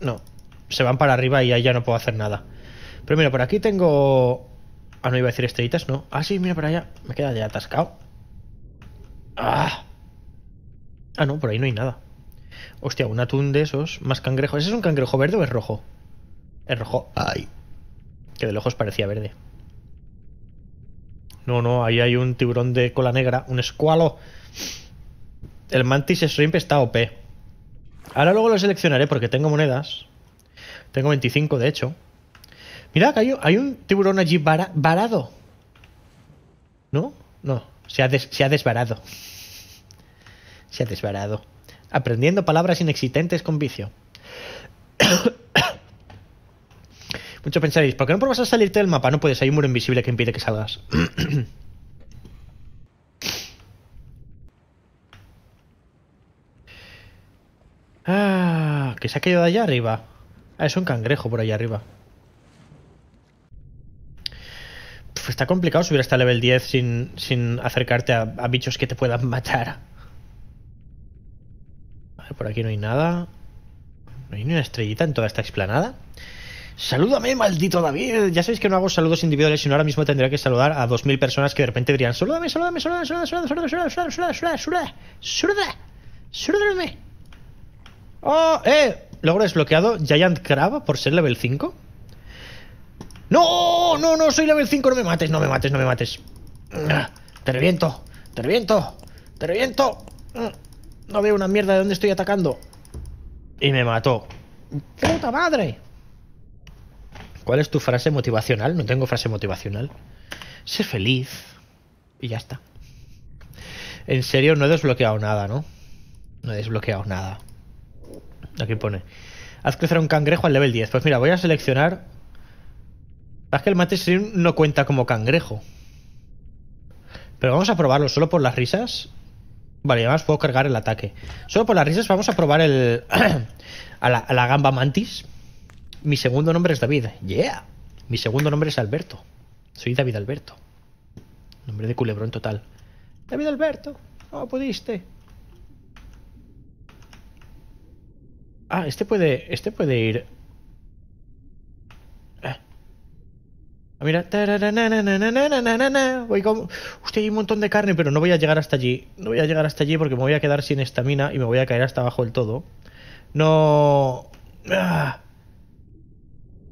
[SPEAKER 1] No se van para arriba y ahí ya no puedo hacer nada. Pero mira, por aquí tengo... Ah, no iba a decir estrellitas, ¿no? Ah, sí, mira, por allá. Me queda ya atascado. Ah. Ah, no, por ahí no hay nada. Hostia, un atún de esos, más cangrejos. ¿Ese es un cangrejo verde o es rojo? Es rojo. Ay. Que de lejos parecía verde. No, no, ahí hay un tiburón de cola negra, un escualo. El mantis shrimp está OP. Ahora luego lo seleccionaré porque tengo monedas. Tengo 25, de hecho. Mirad, hay, hay un tiburón allí varado. ¿No? No, se ha, se ha desvarado. Se ha desvarado. Aprendiendo palabras inexistentes con vicio. (coughs) Mucho pensaréis, ¿por qué no pruebas a salirte del mapa? No puedes, hay un muro invisible que impide que salgas. (coughs) ah, que se ha caído de allá arriba? es un cangrejo por ahí arriba. está complicado subir hasta el nivel 10 sin, sin acercarte a, bichos que te puedan matar. por aquí no hay nada. No hay ni una estrellita en toda esta explanada. ¡Salúdame, maldito David! Ya sabéis que no hago saludos individuales, sino ahora mismo tendría que saludar a 2.000 personas que de repente dirían ¡Salúdame, salúdame, salúdame, salúdame, salúdame, salúdame, salúdame, salúdame, salúdame! ¡Oh, eh! Logro desbloqueado Giant Crab por ser level 5. ¡No! ¡No, no! Soy level 5. No me mates, no me mates, no me mates. Te reviento, te reviento, te reviento. No veo una mierda de dónde estoy atacando. Y me mató. ¡Puta madre! ¿Cuál es tu frase motivacional? No tengo frase motivacional. Sé feliz. Y ya está. En serio, no he desbloqueado nada, ¿no? No he desbloqueado nada. Aquí pone. Haz crecer un cangrejo al nivel 10. Pues mira, voy a seleccionar... Es que el Mantis no cuenta como cangrejo. Pero vamos a probarlo solo por las risas. Vale, además puedo cargar el ataque. Solo por las risas vamos a probar el... (clears throat) a, la, gamba Mantis. Mi segundo nombre es David. Yeah. Mi segundo nombre es Alberto. Soy David Alberto. Nombre de culebrón total. David Alberto, no oh, pudiste. Ah, este puede, este puede ir... Ah, ah mira, voy con... Usted hay un montón de carne, pero no voy a llegar hasta allí. No voy a llegar hasta allí porque me voy a quedar sin estamina y me voy a caer hasta abajo del todo. No...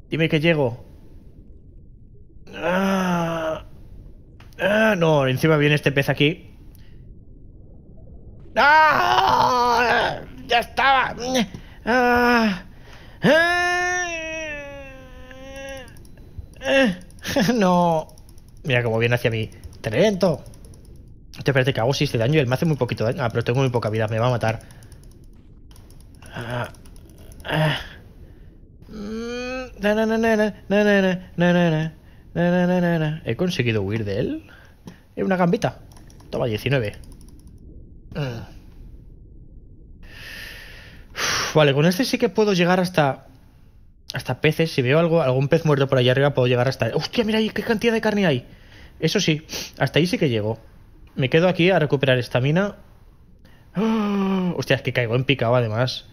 [SPEAKER 1] Dime que llego. Ah. Ah, no, encima viene este pez aquí. ¡Ah! ¡Ya estaba! no. Mira cómo viene hacia mí. ¡Trento! ¿Te parece que hago si de daño él me hace muy poquito daño. Ah, pero tengo muy poca vida, me va a matar. He conseguido huir de él. Es una gambita. Toma 19 vale, con este sí que puedo llegar hasta. Hasta peces. Si veo algo, algún pez muerto por allá arriba, puedo llegar hasta. ¡Hostia, mira ahí qué cantidad de carne hay! Eso sí, hasta ahí sí que llego. Me quedo aquí a recuperar estamina. mina. ¡Ah! Hostia, es que caigo en picado además.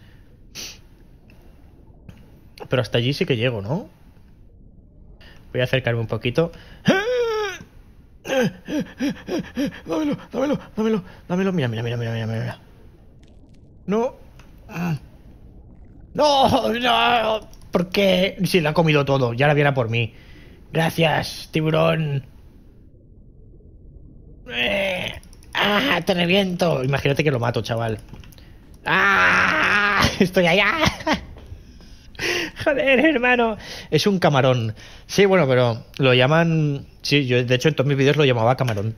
[SPEAKER 1] Pero hasta allí sí que llego, ¿no? Voy a acercarme un poquito. ¡Ah! Dámelo, dámelo, dámelo, dámelo. Mira, mira, mira, mira, mira, mira. No. No, no, porque si la ha comido todo, ya la viera por mí. Gracias, tiburón. Eh, ah, te reviento. Imagínate que lo mato, chaval. Ah, estoy allá. Joder, hermano. Es un camarón. Sí, bueno, pero lo llaman. Sí, yo de hecho en todos mis vídeos lo llamaba camarón.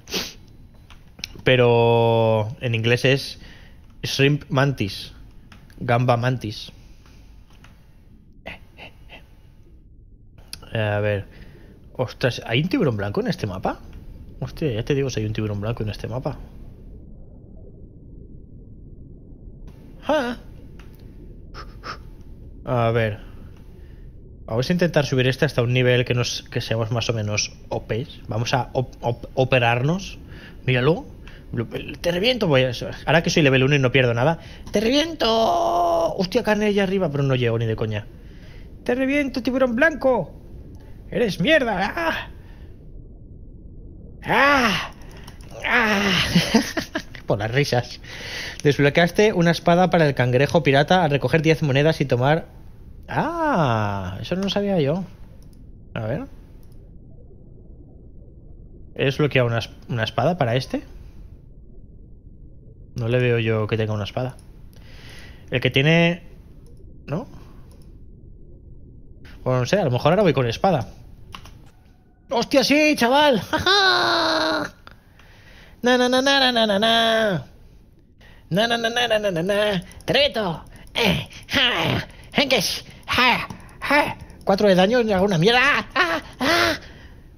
[SPEAKER 1] Pero en inglés es shrimp mantis. Gamba mantis. Eh, a ver. Ostras, ¿hay un tiburón blanco en este mapa? Hostia, ya te digo si hay un tiburón blanco en este mapa. Ah. A ver. Vamos a intentar subir este hasta un nivel que, nos, que seamos más o menos OP. Vamos a operarnos. Míralo. Te reviento. Voy Ahora que soy level 1 y no pierdo nada. ¡Te reviento! Hostia, carne allá arriba, pero no llego ni de coña. ¡Te reviento, tiburón blanco! ¡Eres mierda! ¡Ah! ¡Ah! ¡Ah! (laughs) Por las risas. Desbloqueaste una espada para el cangrejo pirata al recoger 10 monedas y tomar... ¡Ah! Eso no lo sabía yo. A ver. ¿He desbloqueado una, una espada para este? No le veo yo que tenga una espada. El que tiene... ¿No? Bueno, no sé, a lo mejor ahora voy con espada. Hostia, sí, chaval. Na, na, na, na, na, na, na. Na, na, na, na, na, na, na. Te Eh, ja, Ja, Cuatro de daño, hago una mierda. ¡Ah,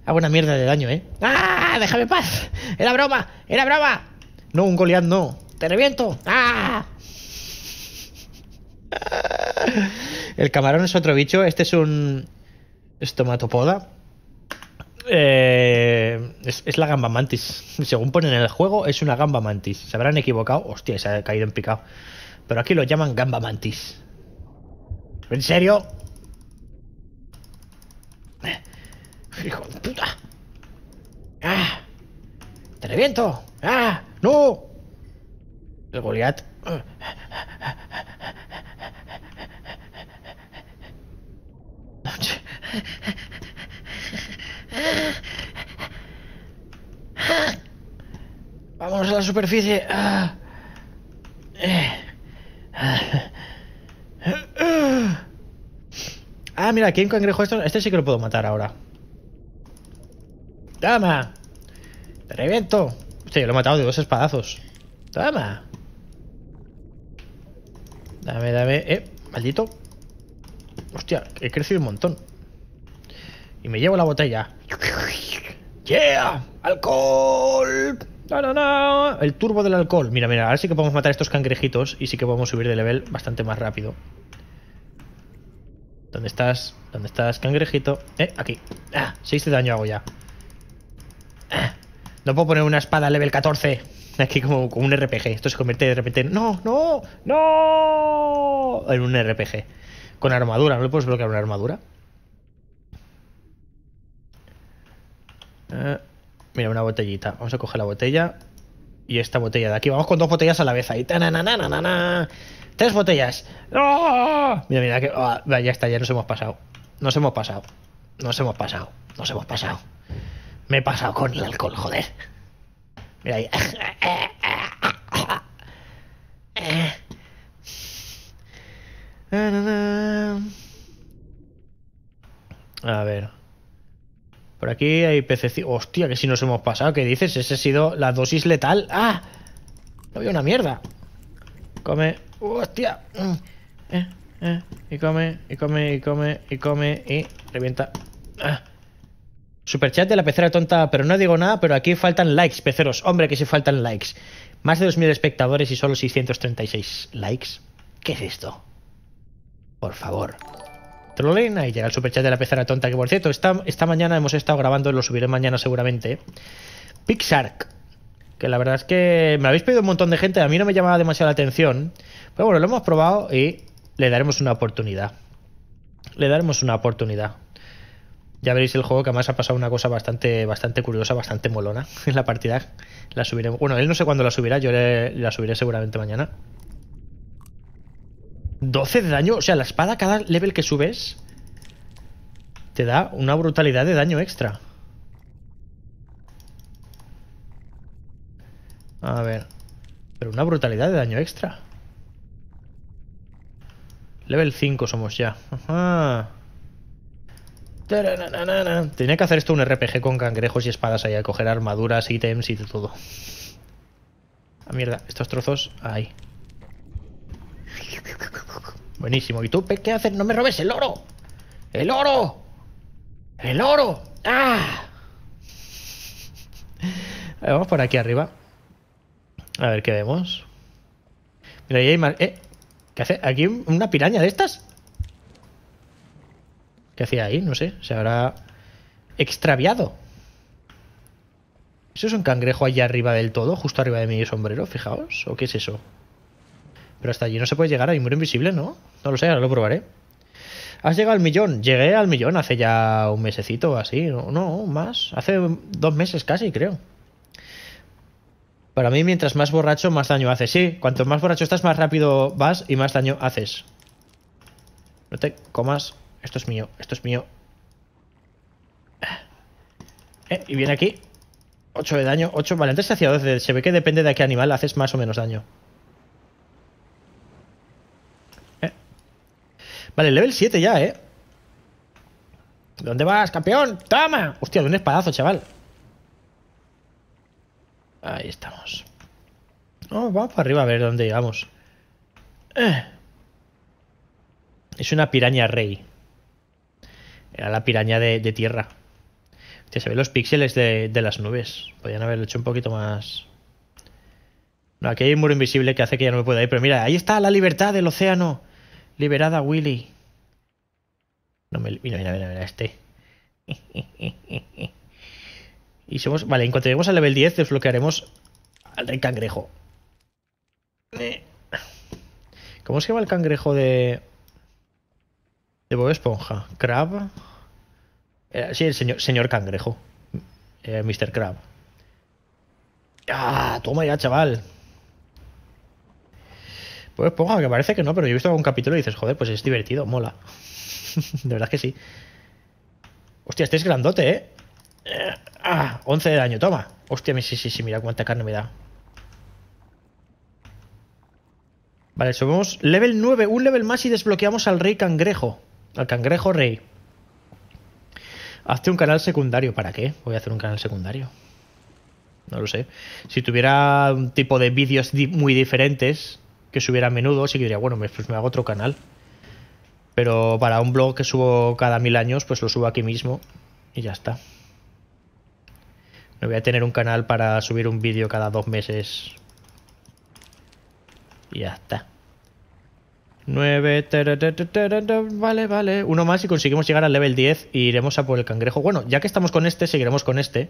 [SPEAKER 1] Hago una mierda de daño, ¿eh? ¡Ah! ¡Déjame paz! ¡Era broma! ¡Era broma! No, un goleán no. ¡Te reviento! ¡Ah! El camarón es otro bicho. Este es un... Estomatopoda. Eh, es, la gamba mantis. Según ponen en el juego, es una gamba mantis. Se habrán equivocado. Hostia, se ha caído en picado. Pero aquí lo llaman gamba mantis. ¿En serio? Eh, hijo de puta. Ah. ¡Te reviento! ¡Ah! ¡No! El Goliath. Vamos a la superficie. Ah, mira, aquí hay cangrejo. Esto, este sí que lo puedo matar ahora. ¡Toma! ¡Te reviento! Hostia, lo he matado de dos espadazos. ¡Toma! Dame, dame. Eh, maldito. Hostia, he crecido un montón. Y me llevo la botella. (laughs) ¡Yeah! ¡Alcohol! no, no. El turbo del alcohol. Mira, mira, ahora sí que podemos matar estos cangrejitos y sí que podemos subir de level bastante más rápido. ¿Dónde estás? ¿Dónde estás, cangrejito? Eh, aquí. Ah, 6 de daño hago ya. Ah, no puedo poner una espada level 14. Aquí como, como un RPG. Esto se convierte de repente en... ¡No, no, no! En un RPG. Con armadura. ¿No le puedes bloquear una armadura? Ah, mira, una botellita. Vamos a coger la botella. Y esta botella de aquí. Vamos con dos botellas a la vez ahí. ¡Tres botellas! Mira, mira, que. Ah, ya está, ya nos hemos pasado. Nos hemos pasado. Nos hemos pasado. Nos hemos pasado. Me he pasado con el alcohol, joder. Mira ahí. A ver. Por aquí hay pececitos. Hostia, que si nos hemos pasado. ¿Qué dices? Ese ha sido la dosis letal. ¡Ah! No había una mierda. Come. ¡Hostia! Mm, eh, eh. Y come, y come, y come, y come, y revienta. ¡Ah! Superchat de la pecera tonta, pero no digo nada, pero aquí faltan likes, peceros. Hombre, que si faltan likes. Más de 2.000 espectadores y solo 636 likes. ¿Qué es esto? Por favor y llega el superchat de la pezana tonta, que por cierto, esta, esta mañana hemos estado grabando, lo subiré mañana seguramente. Pixark, que la verdad es que me habéis pedido un montón de gente, a mí no me llamaba demasiado la atención, pero bueno, lo hemos probado y le daremos una oportunidad. Le daremos una oportunidad. Ya veréis el juego que además ha pasado una cosa bastante, bastante curiosa, bastante molona en (laughs) la partida. La subiré. Bueno, él no sé cuándo la subirá, yo la subiré seguramente mañana. 12 de daño. O sea, la espada, cada level que subes, te da una brutalidad de daño extra. A ver. Pero una brutalidad de daño extra. Level 5 somos ya. Ajá. Tenía que hacer esto un RPG con cangrejos y espadas ahí, a coger armaduras, ítems y de todo. Ah, mierda, estos trozos... Ahí. Buenísimo. ¿Y tú, qué haces? ¡No me robes el oro! ¡El oro! ¡El oro! ¡Ah! vamos por aquí arriba. A ver qué vemos. Mira, ahí hay más. Eh, ¿Qué hace? ¿Aquí una piraña de estas? ¿Qué hacía ahí? No sé. Se habrá extraviado. ¿Eso es un cangrejo allá arriba del todo? Justo arriba de mi sombrero, fijaos. ¿O qué es eso? Pero hasta allí no se puede llegar, hay un muro invisible, ¿no? No lo sé, ahora lo probaré. Has llegado al millón. Llegué al millón hace ya un mesecito o así. No, más. Hace dos meses casi, creo. Para mí, mientras más borracho, más daño haces. Sí, cuanto más borracho estás, más rápido vas y más daño haces. No te comas. Esto es mío, esto es mío. Eh, y viene aquí. 8 de daño, 8. Vale, antes se hacía 12. Se ve que depende de a qué animal haces más o menos daño. Vale, level 7 ya, ¿eh? ¿Dónde vas, campeón? ¡Toma! Hostia, de un espadazo, chaval. Ahí estamos. Oh, vamos para arriba a ver dónde llegamos. Eh. Es una piraña rey. Era la piraña de, tierra. Hostia, se ven los píxeles de, de, las nubes. Podrían haberlo hecho un poquito más... No, aquí hay un muro invisible que hace que ya no me pueda ir. Pero mira, ahí está la libertad del océano. Liberada Willy. No me... Mira, mira, mira, este. (laughs) y somos... Vale, en cuanto lleguemos al level 10 desbloquearemos al rey cangrejo. Eh. ¿Cómo se llama el cangrejo de... De Bob Esponja? ¿Crab? Eh, sí, el señor, señor cangrejo. Eh, Mr. Crab. ¡Ah! Toma ya, chaval. Pues ponga pues, que parece que no, pero yo he visto algún capítulo y dices, joder, pues es divertido, mola. (laughs) de verdad que sí. Hostia, este es grandote, ¿eh? eh ah, 11 de daño, toma. Hostia, sí, sí, sí, mira cuánta carne me da. Vale, subimos level 9, un level más y desbloqueamos al rey cangrejo. Al cangrejo rey. Hazte un canal secundario, ¿para qué? Voy a hacer un canal secundario. No lo sé. Si tuviera un tipo de vídeos muy diferentes, que subiera a menudo, sí que diría, bueno, pues me hago otro canal. Pero para un blog que subo cada mil años, pues lo subo aquí mismo y ya está. No voy a tener un canal para subir un vídeo cada dos meses. Y ya está. 9. Vale, vale. Uno más y conseguimos llegar al level 10 y iremos a por el cangrejo. Bueno, ya que estamos con este, seguiremos con este.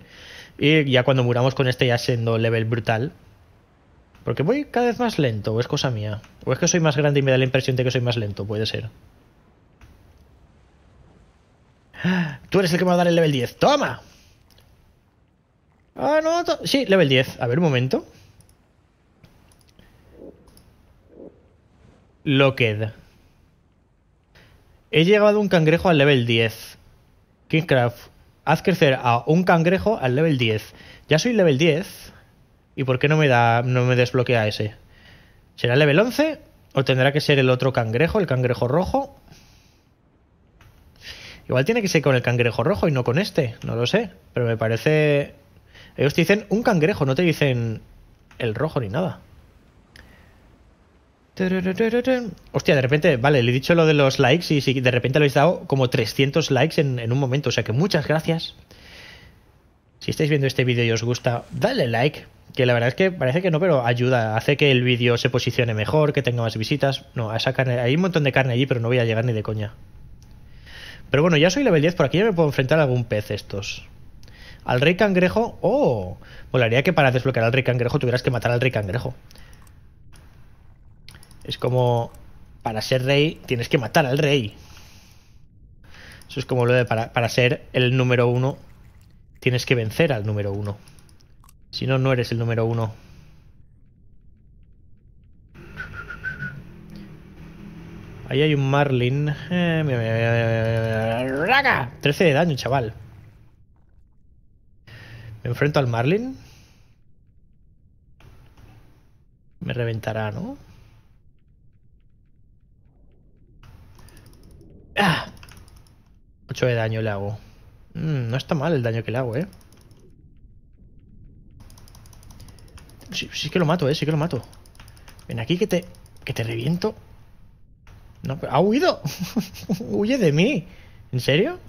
[SPEAKER 1] Y ya cuando muramos con este, ya siendo level brutal, porque voy cada vez más lento, o es cosa mía. O es que soy más grande y me da la impresión de que soy más lento, puede ser. (gasps) Tú eres el que me va a dar el level 10. ¡Toma! Ah, no, sí, level 10. A ver, un momento. Locked. He llegado a un cangrejo al level 10. Kingcraft, haz crecer a un cangrejo al level 10. Ya soy level 10. ¿Y por qué no me, da, no me desbloquea ese? ¿Será level 11? ¿O tendrá que ser el otro cangrejo, el cangrejo rojo? Igual tiene que ser con el cangrejo rojo y no con este, no lo sé. Pero me parece... Ellos te dicen un cangrejo, no te dicen el rojo ni nada. Hostia, de repente, vale, le he dicho lo de los likes y de repente lo habéis dado como 300 likes en, en un momento. O sea que muchas gracias. Si estáis viendo este vídeo y os gusta, dale like, que la verdad es que parece que no, pero ayuda, hace que el vídeo se posicione mejor, que tenga más visitas. No, a esa hay un montón de carne allí, pero no voy a llegar ni de coña. Pero bueno, ya soy level 10, por aquí ya me puedo enfrentar a algún pez estos. Al rey cangrejo, oh, ¿volaría que para desbloquear al rey cangrejo tuvieras que matar al rey cangrejo. Es como, para ser rey tienes que matar al rey. Eso es como lo de para, para ser el número uno tienes que vencer al número uno. Si no, no eres el número uno. Ahí hay un Marlin. ¡Raga! mira, 13 de daño, chaval. Me enfrento al Marlin. Me reventará, ¿no? Ocho 8 de daño le hago. Mm, no está mal el daño que le hago, ¿eh? Sí, que lo mato, ¿eh? Sí que lo mato. Ven aquí que te, que te reviento. No, pero ¡Ha huido! (laughs) ¡Huye de mí! ¿En serio?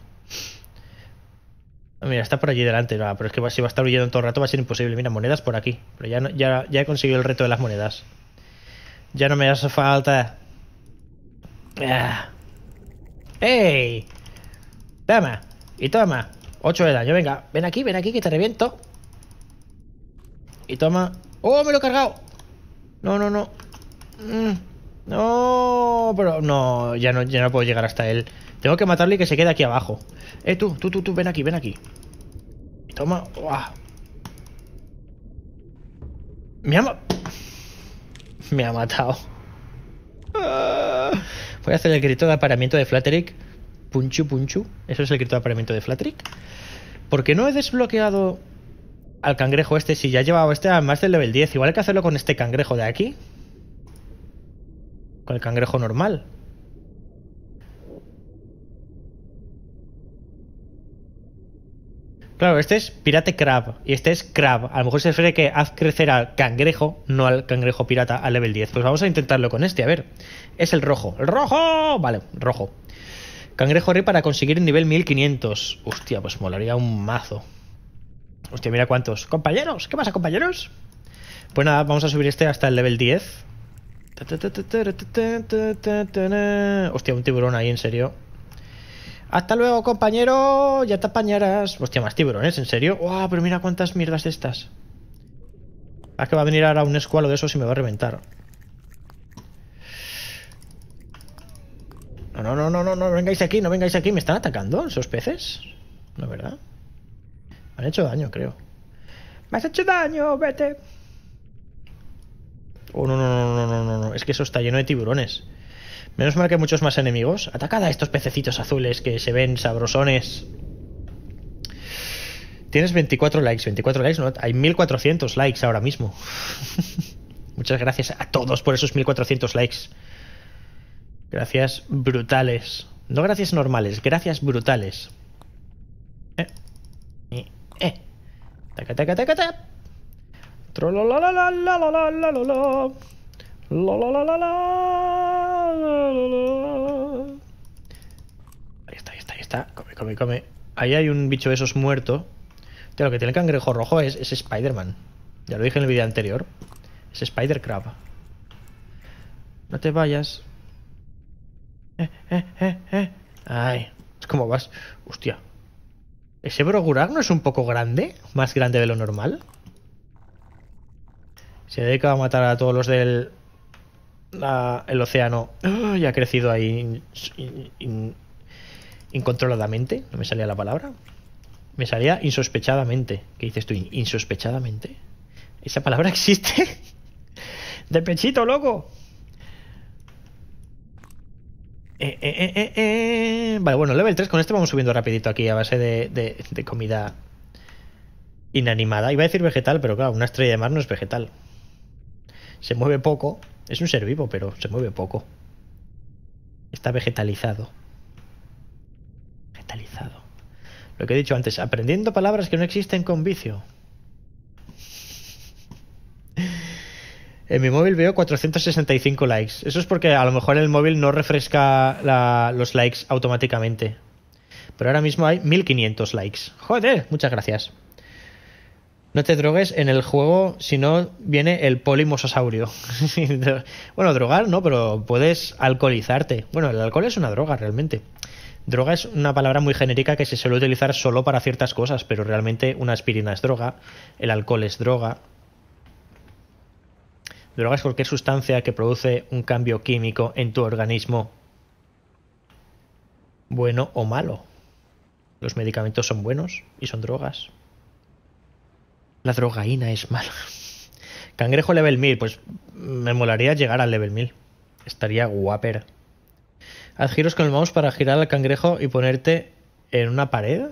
[SPEAKER 1] Ah, mira, está por allí delante, pero es que si va a estar huyendo todo el rato va a ser imposible. Mira, monedas por aquí. Pero ya, ya, ya he conseguido el reto de las monedas. Ya no me hace falta. Ah. ¡Ey! ¡Dama! Y toma, 8 de daño, venga, ven aquí, ven aquí que te reviento. Y toma... ¡Oh, me lo he cargado! No, no, no. Mm, no, pero no, ya no, ya no puedo llegar hasta él. Tengo que matarle y que se quede aquí abajo. Eh, tú, tú, tú, tú, ven aquí, ven aquí. Y toma... Me ha... Me ha matado. Ah. Voy a hacer el grito de aparamiento de Flatterick. Punchu Punchu. Eso es el cripto de apareamiento de Flatrick. Porque no he desbloqueado al cangrejo este si ya llevaba este a más del level 10. Igual hay que hacerlo con este cangrejo de aquí. Con el cangrejo normal. Claro, este es Pirate Crab y este es Crab. A lo mejor se refiere que haz crecer al cangrejo, no al cangrejo pirata al level 10. Pues vamos a intentarlo con este, a ver. Es el rojo. ¡El rojo! Vale, rojo. Cangrejo Rey para conseguir el nivel 1500. Hostia, pues molaría un mazo. Hostia, mira cuántos. Compañeros, ¿qué pasa, compañeros? Pues nada, vamos a subir este hasta el level 10. Hostia, un tiburón ahí, en serio. Hasta luego, compañero. Ya te apañarás. Hostia, más tiburones, en serio. ¡Wow! Pero mira cuántas mierdas de estas. ¿A ah, que va a venir ahora un escualo de esos y me va a reventar? no, no, no, no, no vengáis aquí, no vengáis aquí. ¿Me están atacando esos peces? ¿No verdad? Me han hecho daño, creo. ¡Me has hecho daño! ¡Vete! Oh, no, no, no, no, no, no. Es que eso está lleno de tiburones. Menos mal que hay muchos más enemigos. Atacad a estos pececitos azules que se ven sabrosones. Tienes 24 likes, 24 likes, ¿no? Hay 1400 likes ahora mismo. (laughs) Muchas gracias a todos por esos 1400 likes. Gracias brutales. No gracias normales, gracias brutales. Eh. Eh. Taca, taca, Ahí está, ahí está, ahí está. Come, come, come. Ahí hay un bicho de esos muerto. lo que tiene el cangrejo rojo es, es Spider-Man. Ya lo dije en el vídeo anterior. Es Spider-Crab. No te vayas. Ay, es como vas. Hostia. ¿Ese broguragno no es un poco grande? ¿Más grande de lo normal? Se dedica a matar a todos los del... el océano. ¡Ah! y ha crecido ahí incontroladamente. No me salía la palabra. Me salía insospechadamente. ¿Qué dices tú? ¿Insospechadamente? ¿Esa palabra (laughs) existe? ¡De pechito, loco! Eh, eh, eh, vale, bueno, level 3. Con este vamos subiendo rapidito aquí a base de, comida inanimada. Iba a decir vegetal, pero claro, una estrella de mar no es vegetal. Se mueve poco. Es un ser vivo, pero se mueve poco. Está vegetalizado. Vegetalizado. Lo que he dicho antes, aprendiendo palabras que no existen con vicio. En mi móvil veo 465 likes. Eso es porque a lo mejor el móvil no refresca los likes automáticamente. Pero ahora mismo hay 1500 likes. Joder, muchas gracias. No te drogues en el juego si no viene el polimososaurio. (laughs) bueno, drogar no, pero puedes alcoholizarte. Bueno, el alcohol es una droga realmente. Droga es una palabra muy genérica que se suele utilizar solo para ciertas cosas, pero realmente una aspirina es droga, el alcohol es droga, ¿Drogas cualquier sustancia que produce un cambio químico en tu organismo, bueno o malo. Los medicamentos son buenos y son drogas. La drogaína es mala. (laughs) Cangrejo level 1000, pues me molaría llegar al level 1000. Estaría guaper. Haz giros con el mouse para girar al cangrejo y ponerte en una pared.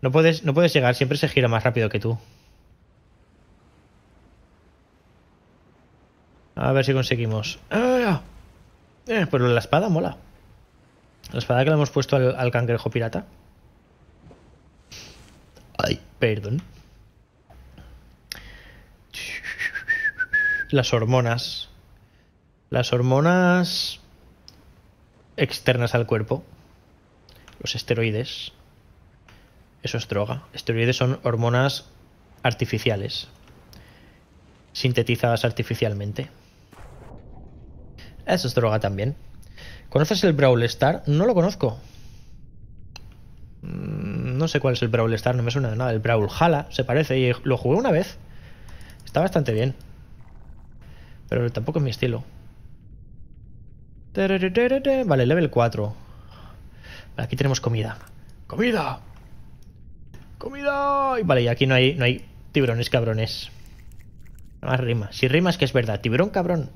[SPEAKER 1] No puedes, no puedes llegar, siempre se gira más rápido que tú. A ver si conseguimos. ¡Ah! Eh, pero pues la espada mola. La espada que le hemos puesto al, al cangrejo pirata. Ay, perdón. Las hormonas. Las hormonas externas al cuerpo. Los esteroides. Eso es droga. Esteroides son hormonas artificiales. Sintetizadas artificialmente. Eso es droga también. ¿Conoces el Brawl Star? No lo conozco. Mm, no sé cuál es el Brawl Star, no me suena de nada. El Brawl Hala se parece, y lo jugué una vez. Está bastante bien. Pero tampoco es mi estilo. Vale, level 4. Aquí tenemos comida. ¡Comida! ¡Comida! Vale, y aquí no hay, no hay tiburones cabrones. Más rima. Si rimas que es verdad. Tiburón cabrón.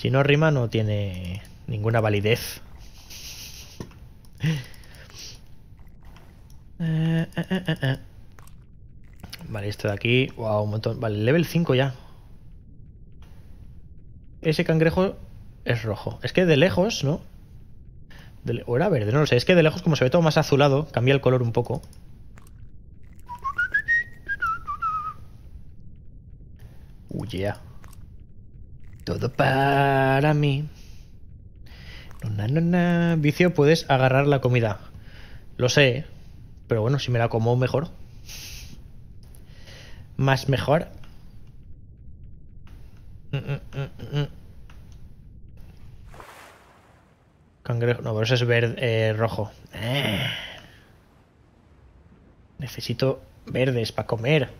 [SPEAKER 1] Si no rima no tiene ninguna validez. Eh, eh, eh, vale, esto de aquí. Wow, un montón. Vale, level 5 ya. Ese cangrejo es rojo. Es que de lejos, ¿no? De o era verde, no lo sé. Es que de lejos, como se ve todo más azulado, cambia el color un poco. Uy, ya. yeah. Todo para mí. no, Vicio, puedes agarrar la comida. Lo sé, pero bueno, si me la como mejor. Más mejor. Mm, mm, mm, Cangrejo. No, pero eso es verde, eh, rojo. Ah. Necesito verdes para comer.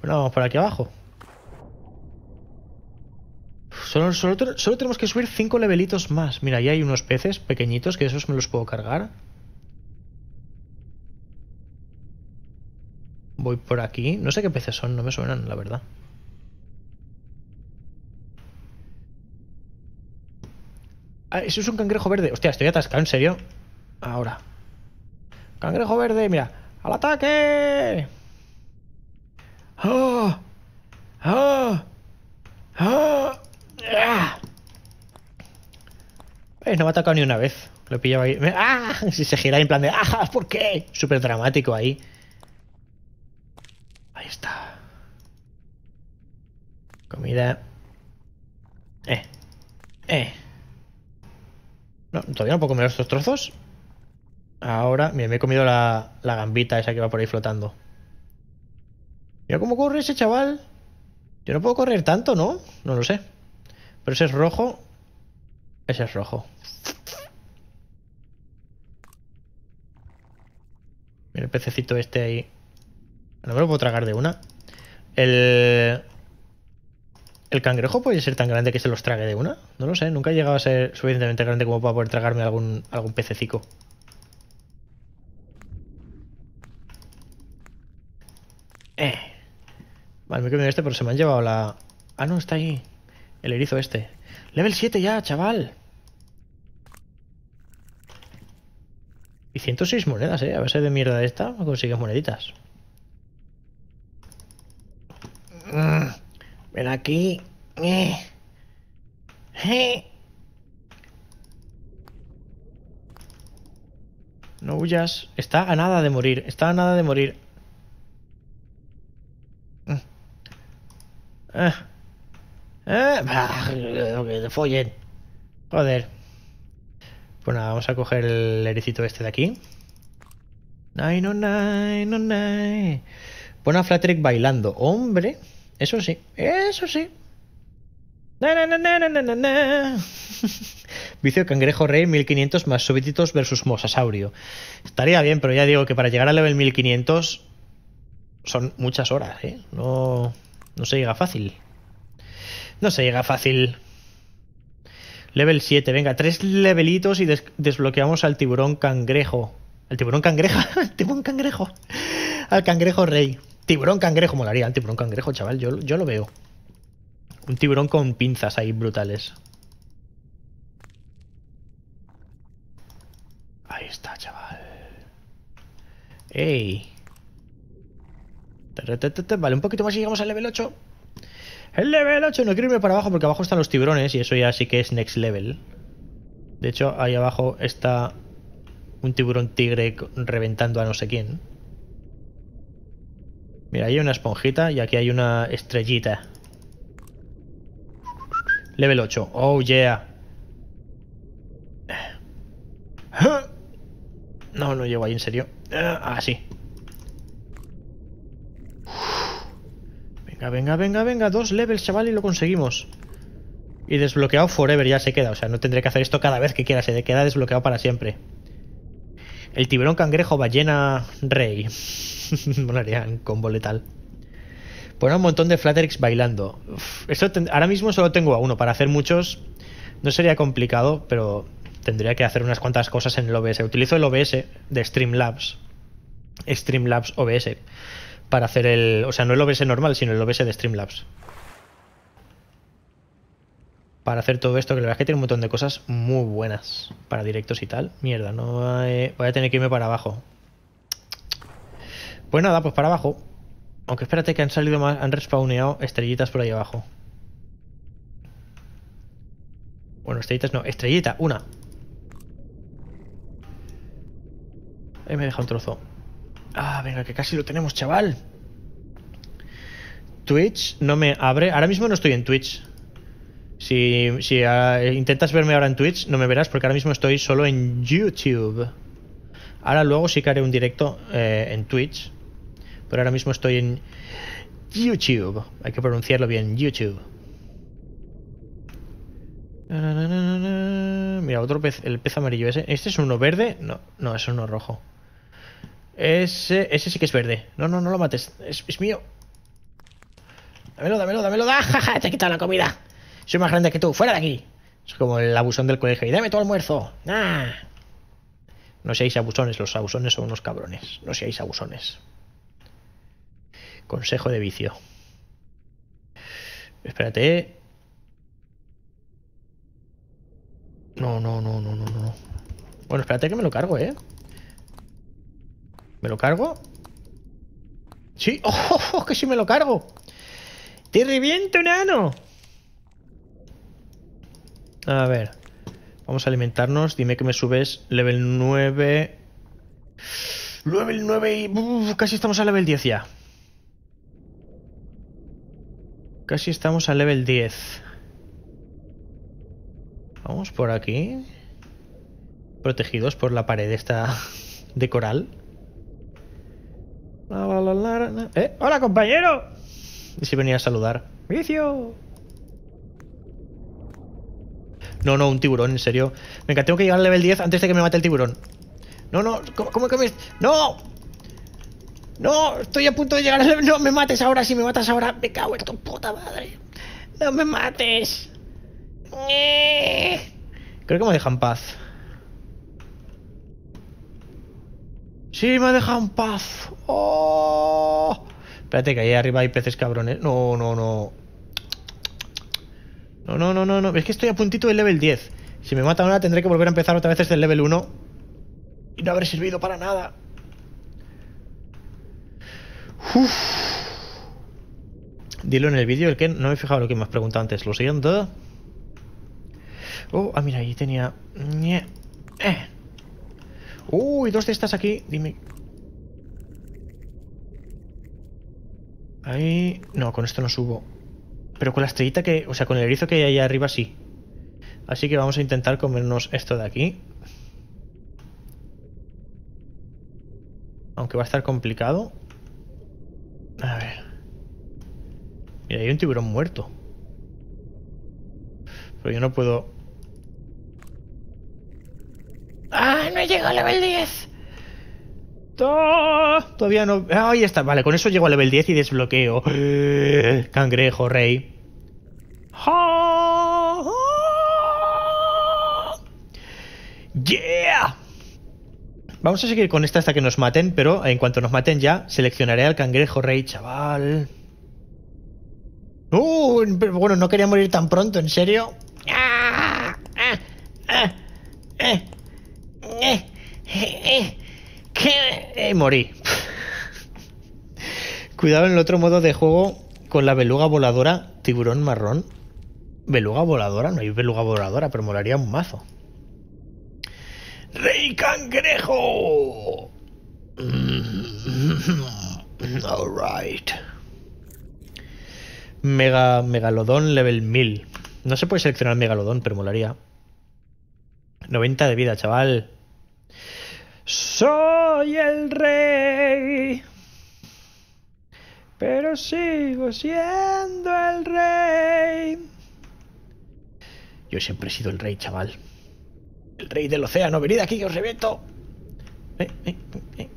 [SPEAKER 1] Bueno, vamos por aquí abajo. Solo, tenemos que subir 5 levelitos más. Mira, ahí hay unos peces pequeñitos que esos me los puedo cargar. Voy por aquí. No sé qué peces son, no me suenan, la verdad. Ah, eso es un cangrejo verde. Hostia, estoy atascado, ¿en serio? Ahora. Cangrejo verde, mira. ¡Al ataque! ¡Ah! ¡Ah! ¡Ah! Ah. no me ha atacado ni una vez. Lo pillaba ahí. ¡Ah! Si se gira en plan de ¡Ah! ¿Por qué? Súper dramático ahí. Ahí está. Comida. Eh. Eh. No, todavía no puedo comer estos trozos. Ahora, mira, me he comido la, la gambita esa que va por ahí flotando. Mira cómo corre ese chaval. Yo no puedo correr tanto, ¿no? No lo sé. Pero ese es rojo. Ese es rojo. Mira el pececito este ahí. No me lo puedo tragar de una. El... ¿El cangrejo puede ser tan grande que se los trague de una? No lo sé, nunca he llegado a ser suficientemente grande como para poder tragarme algún, algún pececico. Eh. Vale, me he comido este, pero se me han llevado la... Ah, no, está ahí. El erizo este. Level 7 ya, chaval. Y 106 monedas, eh. A base de mierda esta consigues moneditas. Mm. ven aquí. Eh. Eh. No huyas. Está a nada de morir. Está a nada de morir. Mm. Eh. Eh, bah, que te follen. Joder. Bueno, pues vamos a coger el ericito este de aquí. Ay, no, nay, no, Pon a Flatrick bailando. Hombre, eso sí, eso sí. Na, na, na, (laughs) Vicio Cangrejo Rey 1500 más súbditos versus Mosasaurio. Estaría bien, pero ya digo que para llegar al level 1500 son muchas horas, ¿eh? No, no se llega fácil. No se llega fácil. Level 7, venga, tres levelitos y desbloqueamos al tiburón cangrejo. ¿Al tiburón cangrejo? (laughs) ¿Al tiburón cangrejo? Al cangrejo rey. Tiburón cangrejo, molaría el tiburón cangrejo, chaval, yo, yo lo veo. Un tiburón con pinzas ahí brutales. Ahí está, chaval. ¡Ey! Vale, un poquito más y llegamos al level 8. El level 8, no quiero irme para abajo porque abajo están los tiburones y eso ya sí que es next level. De hecho, ahí abajo está un tiburón tigre reventando a no sé quién. Mira, ahí hay una esponjita y aquí hay una estrellita. Level 8. Oh, yeah. No, no llego ahí, en serio. Ah, sí. Venga, venga, venga, Dos levels, chaval, y lo conseguimos. Y desbloqueado forever ya se queda. O sea, no tendré que hacer esto cada vez que quiera. Se queda desbloqueado para siempre. El tiburón cangrejo ballena rey. con (laughs) combo letal. Poner un montón de Flatterix bailando. esto ahora mismo solo tengo a uno. Para hacer muchos no sería complicado, pero tendría que hacer unas cuantas cosas en el OBS. Utilizo el OBS de Streamlabs. Streamlabs OBS para hacer el... O sea, no el OBS normal, sino el OBS de Streamlabs. Para hacer todo esto, que la verdad es que tiene un montón de cosas muy buenas para directos y tal. Mierda, no voy a tener que irme para abajo. Pues nada, pues para abajo. Aunque espérate que han salido más, han respawneado estrellitas por ahí abajo. Bueno, estrellitas no, estrellita, una. Ahí me deja un trozo. Ah, venga, que casi lo tenemos, chaval. Twitch no me abre. Ahora mismo no estoy en Twitch. Si, ah, intentas verme ahora en Twitch, no me verás porque ahora mismo estoy solo en YouTube. Ahora luego sí que haré un directo eh, en Twitch. Pero ahora mismo estoy en YouTube. Hay que pronunciarlo bien, YouTube. Mira, otro pez, el pez amarillo ese. ¿Este es uno verde? No, no, es uno rojo. Ese, ese sí que es verde. No, no, no lo mates. Es, mío. Dámelo, dámelo, dámelo. ¡Ah, ja ja Te he quitado la comida. Soy más grande que tú. ¡Fuera de aquí! Es como el abusón del colegio. ¡Y dame tu almuerzo! ¡Ah! No seáis abusones. Los abusones son unos cabrones. No seáis abusones. Consejo de vicio. Espérate. No, no, no, no, no, no. Bueno, espérate que me lo cargo, ¿eh? ¿Me lo cargo? Sí. (laughs) ¡Oh, que sí me lo cargo! ¡Te reviento, nano! A ver. Vamos a alimentarnos. Dime que me subes level 9. Level 9 y... casi estamos a level 10 ya. Casi estamos a level 10. Vamos por aquí. Protegidos por la pared esta de coral. ¡Eh! ¡Hola, compañero! Y si venía a saludar. ¡Vicio! No, no, un tiburón, en serio. Venga, tengo que llegar al level 10 antes de que me mate el tiburón. No, no, ¿cómo, cómo que me...? ¡No! ¡No! Estoy a punto de llegar al level... ¡No me mates ahora! Si me matas ahora, me cago en tu puta madre. ¡No me mates! Creo que me dejan paz. ¡Sí, me ha dejado en paz! ¡Oh! Espérate, que ahí arriba hay peces cabrones. No, no, no. No, no, no, no, no. Es que estoy a puntito del level 10. Si me mata ahora tendré que volver a empezar otra vez desde el level 1. Y no habré servido para nada. Uf. Dilo en el vídeo, el que no me he fijado lo que me has preguntado antes. Lo siguiente. Oh, ah, mira, ahí tenía... Eh. Uy, dos de estas aquí. Dime. Ahí... No, con esto no subo. Pero con la estrellita que... O sea, con el erizo que hay allá arriba sí. Así que vamos a intentar comernos esto de aquí. Aunque va a estar complicado. A ver. Mira, hay un tiburón muerto. Pero yo no puedo ¡Ah, no he llegado a level 10! Todavía no... Ah, ahí está. Vale, con eso llego a level 10 y desbloqueo. (laughs) cangrejo, rey. ¡Yeah! Vamos a seguir con esta hasta que nos maten, pero en cuanto nos maten ya, seleccionaré al cangrejo rey, chaval. ¡Uh! Pero bueno, no quería morir tan pronto, ¿en serio? ¡Ah! ¡Ah! ah, ah eh, eh, eh, eh, morí. Cuidado en el otro modo de juego con la beluga voladora, tiburón marrón. Beluga voladora, no hay beluga voladora, pero molaría un mazo. ¡Rey cangrejo! Mm-hmm. (laughs) Alright. Mega, megalodón level 1000. No se puede seleccionar megalodón, pero molaría. 90 de vida, chaval. Soy el rey, pero sigo siendo el rey. Yo siempre he sido el rey, chaval. El rey del océano, venid aquí que os reviento. Eh, eh,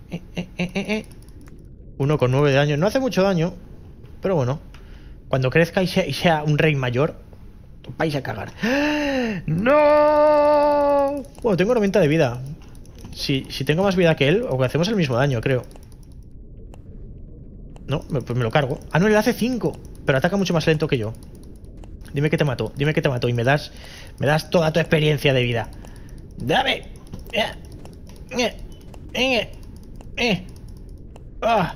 [SPEAKER 1] eh, Uno con nueve de daño. No hace mucho daño, pero bueno. Cuando crezca y sea, un rey mayor, vais a cagar. (gasps) ¡No! Bueno, tengo 90 de vida. Si, tengo más vida que él, o que hacemos el mismo daño, creo. No, pues me lo cargo. Ah, no, él hace 5. Pero ataca mucho más lento que yo. Dime que te mato, dime que te mató Y me das. Me das toda tu experiencia de vida. ¡Dame! ¡Eh! ¡Eh! ¡Eh! eh. ¡Ah!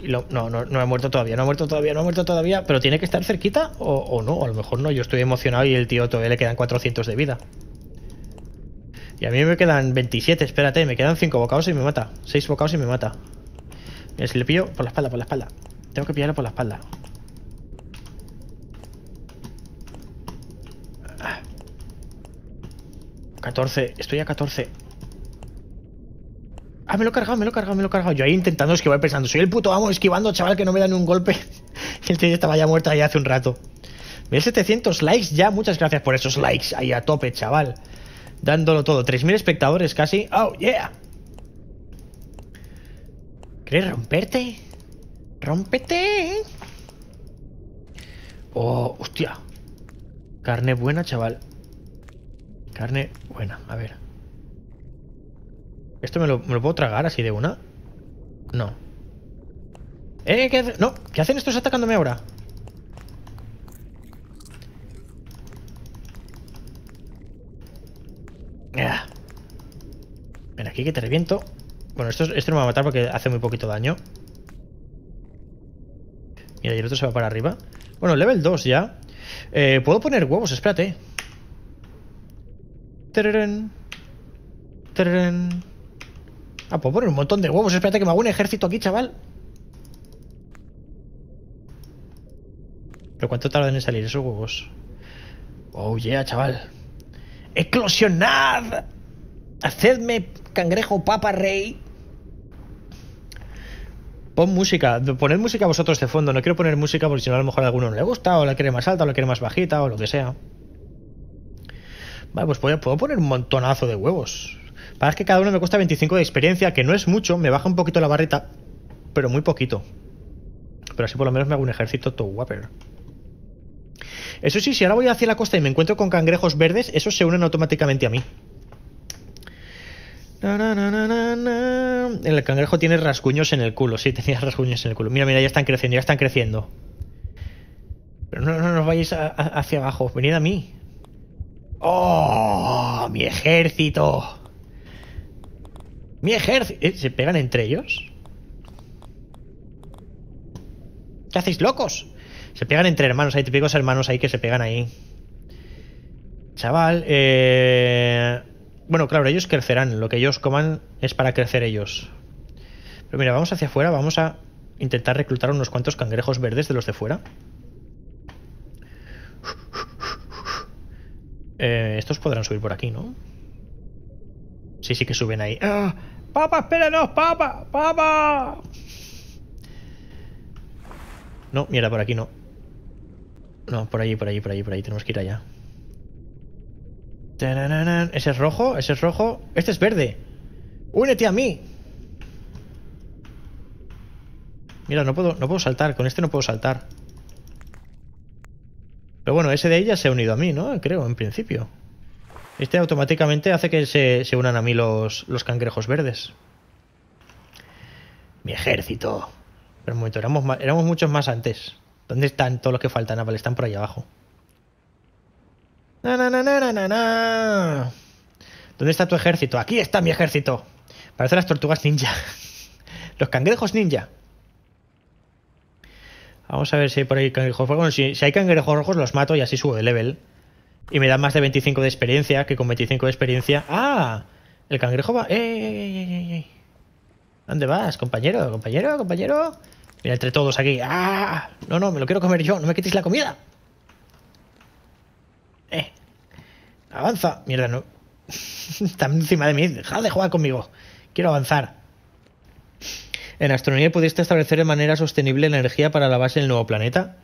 [SPEAKER 1] Y no, no, no ha muerto todavía, no ha muerto todavía, no ha muerto todavía. Pero tiene que estar cerquita o, o no. A lo mejor no, yo estoy emocionado y el tío todavía le quedan 400 de vida. Y a mí me quedan 27, espérate, me quedan 5 bocados y me mata. 6 bocados y me mata. Mira, si le pillo por la espalda, por la espalda. Tengo que pillarlo por la espalda. 14, ah. estoy a 14. Ah, me lo he cargado, me lo he cargado, me lo he cargado. Yo ahí intentando esquivar pensando, soy el puto amo esquivando, chaval, que no me dan ni un golpe. (laughs) el tío estaba ya muerto ahí hace un rato. 1700 likes ya, muchas gracias por esos likes ahí a tope, chaval dándolo todo. 3.000 espectadores casi. ¡Oh, yeah! ¿Quieres romperte? ¡Rómpete! ¿eh? ¡Oh, hostia! Carne buena, chaval. Carne buena, a ver. ¿Esto me lo, puedo tragar así de una? No. ¡Eh! no, ¿qué hacen estos atacándome ahora? Ven aquí que te reviento. Bueno, esto, esto no me va a matar porque hace muy poquito daño. Mira, y el otro se va para arriba. Bueno, level 2 ya. Eh, puedo poner huevos, espérate. Ah, puedo poner un montón de huevos. Espérate que me hago un ejército aquí, chaval. ¿Pero cuánto tardan en salir esos huevos? Oh yeah, chaval eclosionad, hacedme cangrejo papa rey. Pon música, poned música vosotros de fondo, no quiero poner música porque si no a lo mejor a alguno no le gusta, o la quiere más alta, o la quiere más bajita, o lo que sea. Vale, pues puedo, poner un montonazo de huevos. Para que cada uno me cuesta 25 de experiencia, que no es mucho, me baja un poquito la barreta, pero muy poquito. Pero así por lo menos me hago un ejército todo guaper. Eso sí, si ahora voy hacia la costa y me encuentro con cangrejos verdes, esos se unen automáticamente a mí. el cangrejo tiene rasguños en el culo, sí, (laughs) tenía rasguños en el culo. Mira, mira, ya están creciendo, ya están creciendo. Pero no, nos vayáis hacia abajo, venid a mí. ¡Oh! ¡Mi ejército! ¡Mi ejército! Eh, ¿Se pegan entre ellos? ¿Qué hacéis, locos? Se pegan entre hermanos, hay típicos hermanos ahí que se pegan ahí. Chaval, eh... Bueno, claro, ellos crecerán. Lo que ellos coman es para crecer ellos. Pero mira, vamos hacia afuera, vamos a intentar reclutar unos cuantos cangrejos verdes de los de fuera. Eh, estos podrán subir por aquí, ¿no? Sí, sí que suben ahí. ¡Ah! ¡Papa, espéranos! ¡Papa! ¡Papa! No, mierda, por aquí no. No, por ahí, por ahí, por ahí. por ahí. Tenemos que ir allá. Ese es rojo, ese es rojo. Este es verde. Únete a mí. Mira, no puedo, no puedo saltar. Con este no puedo saltar. Pero bueno, ese de ella se ha unido a mí, ¿no? Creo, en principio. Este automáticamente hace que se, unan a mí los, los cangrejos verdes. Mi ejército. Pero un momento, éramos, éramos muchos más antes. ¿Dónde están todos los que faltan? Ah, vale, están por ahí abajo. Na, na, na, ¿Dónde está tu ejército? Aquí está mi ejército. Parecen las tortugas ninja. (laughs) los cangrejos ninja. Vamos a ver si hay por ahí cangrejos rojos. Bueno, si, hay cangrejos rojos los mato y así subo de level. Y me da más de 25 de experiencia, que con 25 de experiencia... ¡Ah! El cangrejo va... ¡Ey, ey, ey! dónde vas, compañero? ¿Compañero? ¿Compañero? Mira, entre todos aquí. ¡Ah! No, no, me lo quiero comer yo. No me quitéis la comida. Eh. Avanza. Mierda, no. (laughs) Está encima de mí. Deja de jugar conmigo. Quiero avanzar. En astronomía pudiste establecer de manera sostenible energía para la base del nuevo planeta.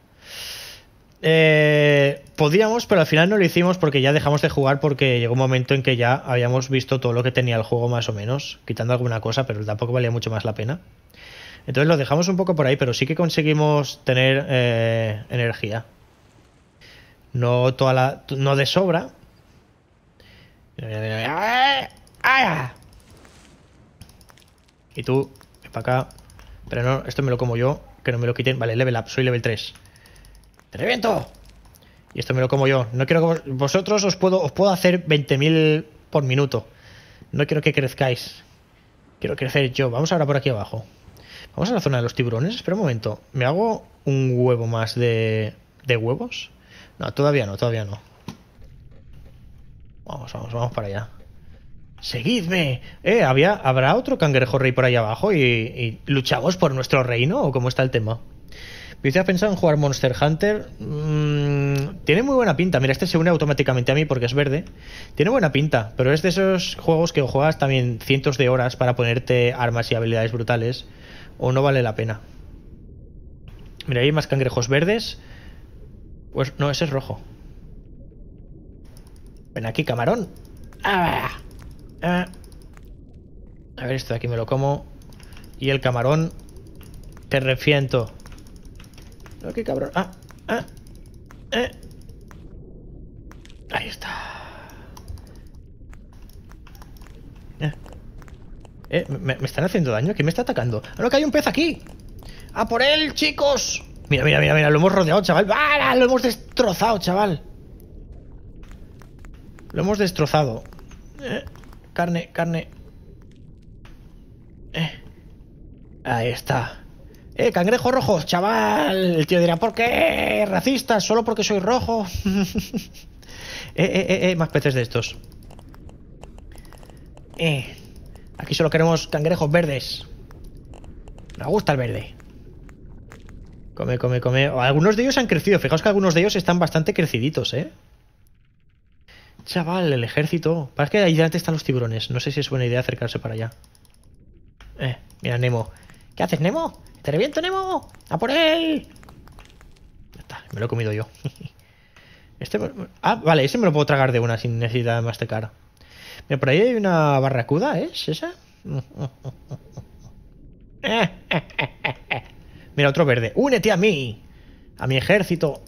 [SPEAKER 1] Eh, podíamos, pero al final no lo hicimos porque ya dejamos de jugar porque llegó un momento en que ya habíamos visto todo lo que tenía el juego más o menos, quitando alguna cosa, pero tampoco valía mucho más la pena. Entonces lo dejamos un poco por ahí, pero sí que conseguimos tener eh, energía. No toda la. no de sobra. Y tú, para acá. Pero no, esto me lo como yo, que no me lo quiten. Vale, level up, soy level 3. ¡Te Y esto me lo como yo. No quiero que vosotros os puedo, os puedo hacer 20.000 por minuto. No quiero que crezcáis. Quiero crecer yo. Vamos ahora por aquí abajo. Vamos a la zona de los tiburones. Espera un momento. ¿Me hago un huevo más de, huevos? No, todavía no, todavía no. Vamos, vamos, vamos para allá. ¡Seguidme! Eh, ¿habrá otro cangrejo rey por ahí abajo y, luchamos por nuestro reino? ¿O cómo está el tema? Empecé a pensar en jugar Monster Hunter. Mm, tiene muy buena pinta. Mira, este se une automáticamente a mí porque es verde. Tiene buena pinta, pero es de esos juegos que juegas también cientos de horas para ponerte armas y habilidades brutales o no vale la pena. Mira, hay más cangrejos verdes. Pues no, ese es rojo. Ven aquí, camarón. Ah. Ah. A ver, esto de aquí me lo como. Y el camarón. Te refiento. aquí cabrón. Ah, ah, eh. Ahí está. Eh. Eh, me, están haciendo daño? ¿Quién me está atacando? ¡Ahora que hay un pez aquí! ¡A por él, chicos! Mira, mira, mira, mira, lo hemos rodeado, chaval. ¡Vaya! lo hemos destrozado, chaval! Lo hemos destrozado. Eh, carne, carne. Eh. ahí está. ¡Eh, cangrejo rojo, chaval! El tío dirá, ¿por qué? ¿Racista? ¿Solo porque soy rojo? (laughs) eh, eh, eh, más peces de estos. Eh, Aquí solo queremos cangrejos verdes. Me gusta el verde. Come, come, come. Algunos de ellos han crecido. Fijaos que algunos de ellos están bastante creciditos, ¿eh? Chaval, el ejército. Parece que ahí delante están los tiburones. No sé si es buena idea acercarse para allá. Eh, mira, Nemo. ¿Qué haces, Nemo? ¡Te reviento, Nemo! ¡A por él! Ya está, me lo he comido yo. (laughs) Este... Ah, vale, ese me lo puedo tragar de una sin necesidad de masticar. Mira, por ahí hay una barracuda, ¿eh? ¿es esa? Mira, otro verde. ¡Únete a mí! A mi ejército.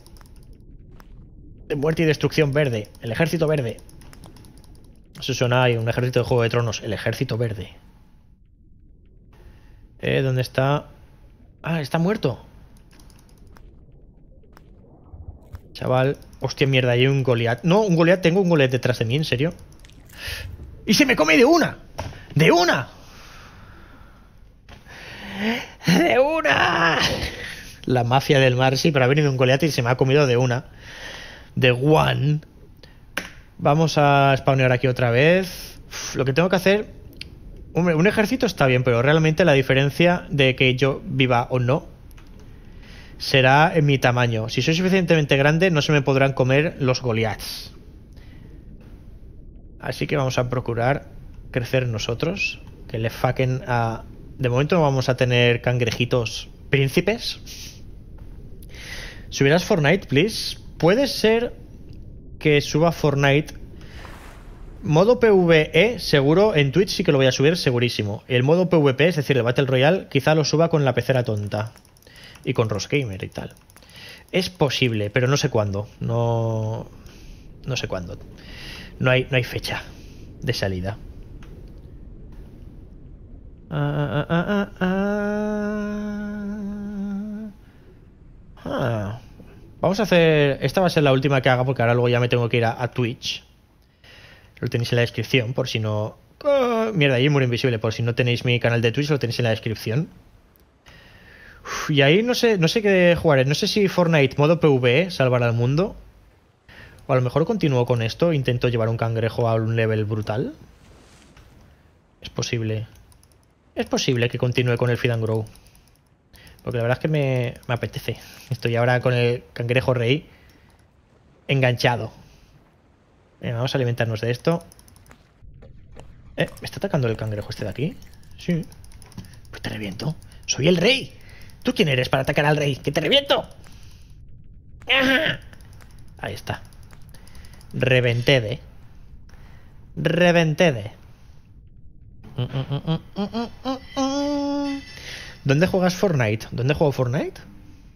[SPEAKER 1] De muerte y destrucción verde. El ejército verde. Eso suena ahí, un ejército de Juego de Tronos. El ejército verde. Eh, ¿dónde está? Ah, está muerto. Chaval. Hostia, mierda, hay un Goliath. No, un Goliath. Tengo un Goliath detrás de mí, ¿en serio? Y se me come de una. De una. De una. La mafia del mar, sí, pero ha venido un Goliath y se me ha comido de una. De one. Vamos a spawnear aquí otra vez. lo que tengo que hacer... un ejército está bien, pero realmente la diferencia de que yo viva o no será en mi tamaño. Si soy suficientemente grande, no se me podrán comer los goliaths. Así que vamos a procurar crecer nosotros. Que le faquen a... De momento no vamos a tener cangrejitos príncipes. ¿Subirás Fortnite, please. Puede ser que suba Fortnite. Modo PvE, seguro. En Twitch sí que lo voy a subir, segurísimo. El modo PvP, es decir, el Battle Royale, quizá lo suba con la pecera tonta. Y con Gamer y tal. Es posible, pero no sé cuándo. No, no sé cuándo. No hay, no hay fecha de salida. Ah, ah, ah, Vamos a hacer... Esta va a ser la última que haga porque ahora luego ya me tengo que ir a, Twitch. Lo tenéis en la descripción por si no... mierda, ahí muro invisible. Por si no tenéis mi canal de Twitch, lo tenéis en la descripción. y ahí no sé, no sé qué jugaré. No sé si Fortnite modo PvE salvará al mundo. O a lo mejor continúo con esto, intento llevar un cangrejo a un level brutal. Es posible. Es posible que continúe con el Feed Grow. Porque la verdad es que me, apetece. Estoy ahora con el cangrejo rey enganchado. vamos a alimentarnos de esto. Eh, ¿Me está atacando el cangrejo este de aquí? Sí. Pues te reviento. Soy el rey. ¿Tú quién eres para atacar al rey? ¡Que te reviento! Ahí está. Reventede. Reventede. ¿Dónde juegas Fortnite? ¿Dónde juego Fortnite?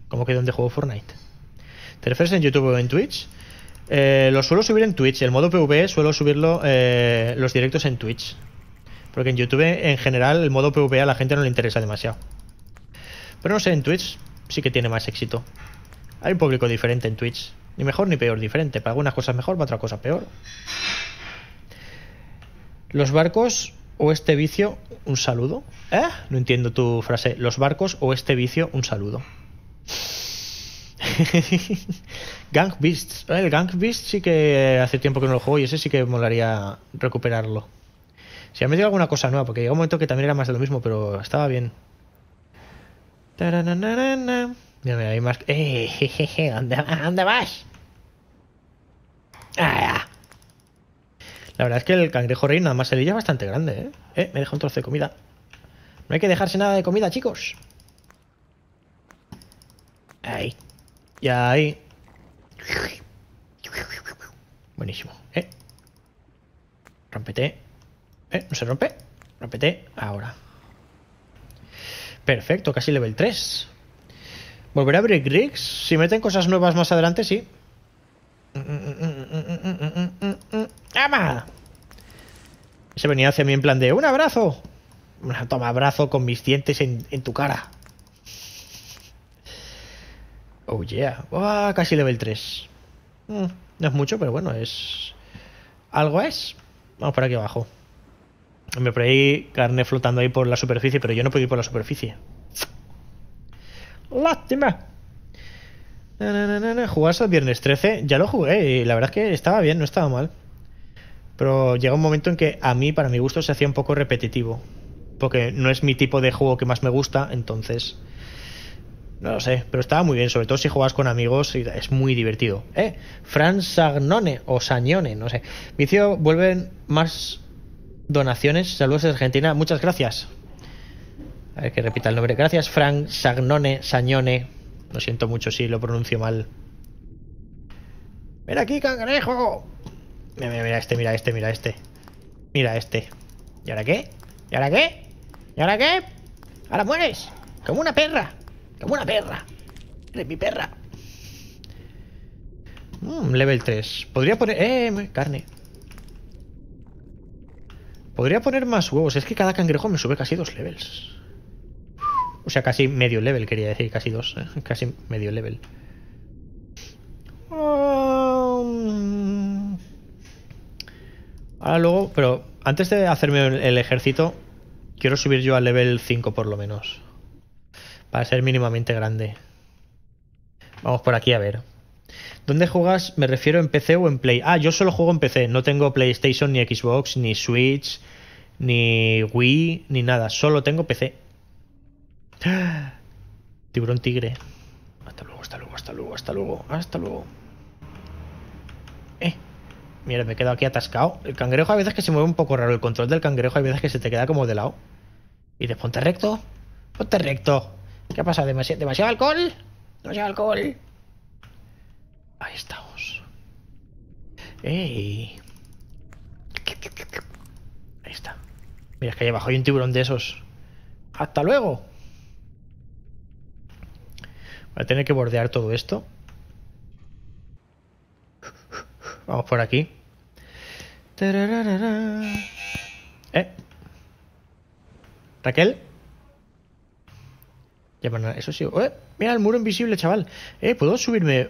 [SPEAKER 1] ¿Cómo que dónde juego Fortnite? ¿Te refieres en YouTube o en Twitch? Eh, lo suelo subir en Twitch. El modo PvE suelo subirlo eh, los directos en Twitch. Porque en YouTube, en general, el modo PvE a la gente no le interesa demasiado. Pero no sé, en Twitch sí que tiene más éxito. Hay un público diferente en Twitch. Ni mejor ni peor, diferente. Para algunas cosas mejor, para otra cosa peor. Los barcos o este vicio, un saludo. ¿Eh? No entiendo tu frase. Los barcos o este vicio, un saludo. (laughs) Gang Beasts. El Gang Beasts sí que hace tiempo que no lo juego y ese sí que molaría recuperarlo. Si ha metido alguna cosa nueva, porque llegó un momento que también era más de lo mismo, pero estaba bien. Mira, hay más... ¡Eh! ¿dónde, vas? ¡Ah! La verdad es que el cangrejo rey nada más se es bastante grande, ¿eh? ¿eh? Me deja un trozo de comida. No hay que dejarse nada de comida, chicos. Ahí. Y ahí. Buenísimo, ¿eh? Rompete. ¿Eh? ¿No se rompe? Rompete. Ahora. Perfecto, casi level 3. ¿Volverá a abrir Griggs? Si meten cosas nuevas más adelante, sí. ¡Ama! Se venía hacia mí en plan de un abrazo. toma abrazo con mis dientes en, tu cara. Oh yeah. Ah, casi level 3. Mm, no es mucho, pero bueno, es. Algo es. Vamos por aquí abajo. Me por ahí carne flotando ahí por la superficie, pero yo no puedo ir por la superficie. Lástima. no, el al viernes 13, ya lo jugué y la verdad es que estaba bien, no estaba mal. Pero llega un momento en que a mí, para mi gusto, se hacía un poco repetitivo. Porque no es mi tipo de juego que más me gusta, entonces... No lo sé, pero estaba muy bien, sobre todo si juegas con amigos, y es muy divertido. ¿Eh? Fran Sagnone o Sañone? no sé. Vicio, vuelven más donaciones. Saludos de Argentina, muchas gracias. A ver que repita el nombre. Gracias, Frank Sagnone Sañone. Lo siento mucho si lo pronuncio mal. ¡Ven aquí, cangrejo! Mira, mira, mira este, mira este, mira este. Mira este. ¿Y ahora qué? ¿Y ahora qué? ¿Y ahora qué? ¡Ahora mueres! ¡Como una perra! ¡Como una perra! ¡Eres mi perra! Mmm, level 3. Podría poner... ¡Eh! Carne. Podría poner más huevos. Es que cada cangrejo me sube casi dos levels. O sea, casi medio level, quería decir, casi dos, ¿eh? (laughs) casi medio level. Um, ahora luego, pero antes de hacerme el ejército, quiero subir yo al level 5 por lo menos. Para ser mínimamente grande. Vamos por aquí a ver. ¿Dónde juegas? Me refiero en PC o en Play. Ah, yo solo juego en PC. No tengo PlayStation, ni Xbox, ni Switch, ni Wii, ni nada. Solo tengo PC. (gasps) Tiburón tigre. Hasta luego, hasta luego, hasta luego, hasta luego, hasta luego. Eh. Mira, me he quedado aquí atascado. El cangrejo a veces que se mueve un poco raro. El control del cangrejo a veces que se te queda como de lado. Y de ponte recto. Ponte recto. ¿Qué ha pasado? ¿Demasiado alcohol? Demasiado alcohol. Ahí estamos. ¡Ey! Ahí está. Mira, es que ahí abajo hay un tiburón de esos. ¡Hasta luego! Voy a tener que bordear todo esto. Vamos por aquí. ¿Eh? ¿Raquel? Eso sí. ¡Eh! Mira el muro invisible, chaval. Eh, ¿puedo subirme?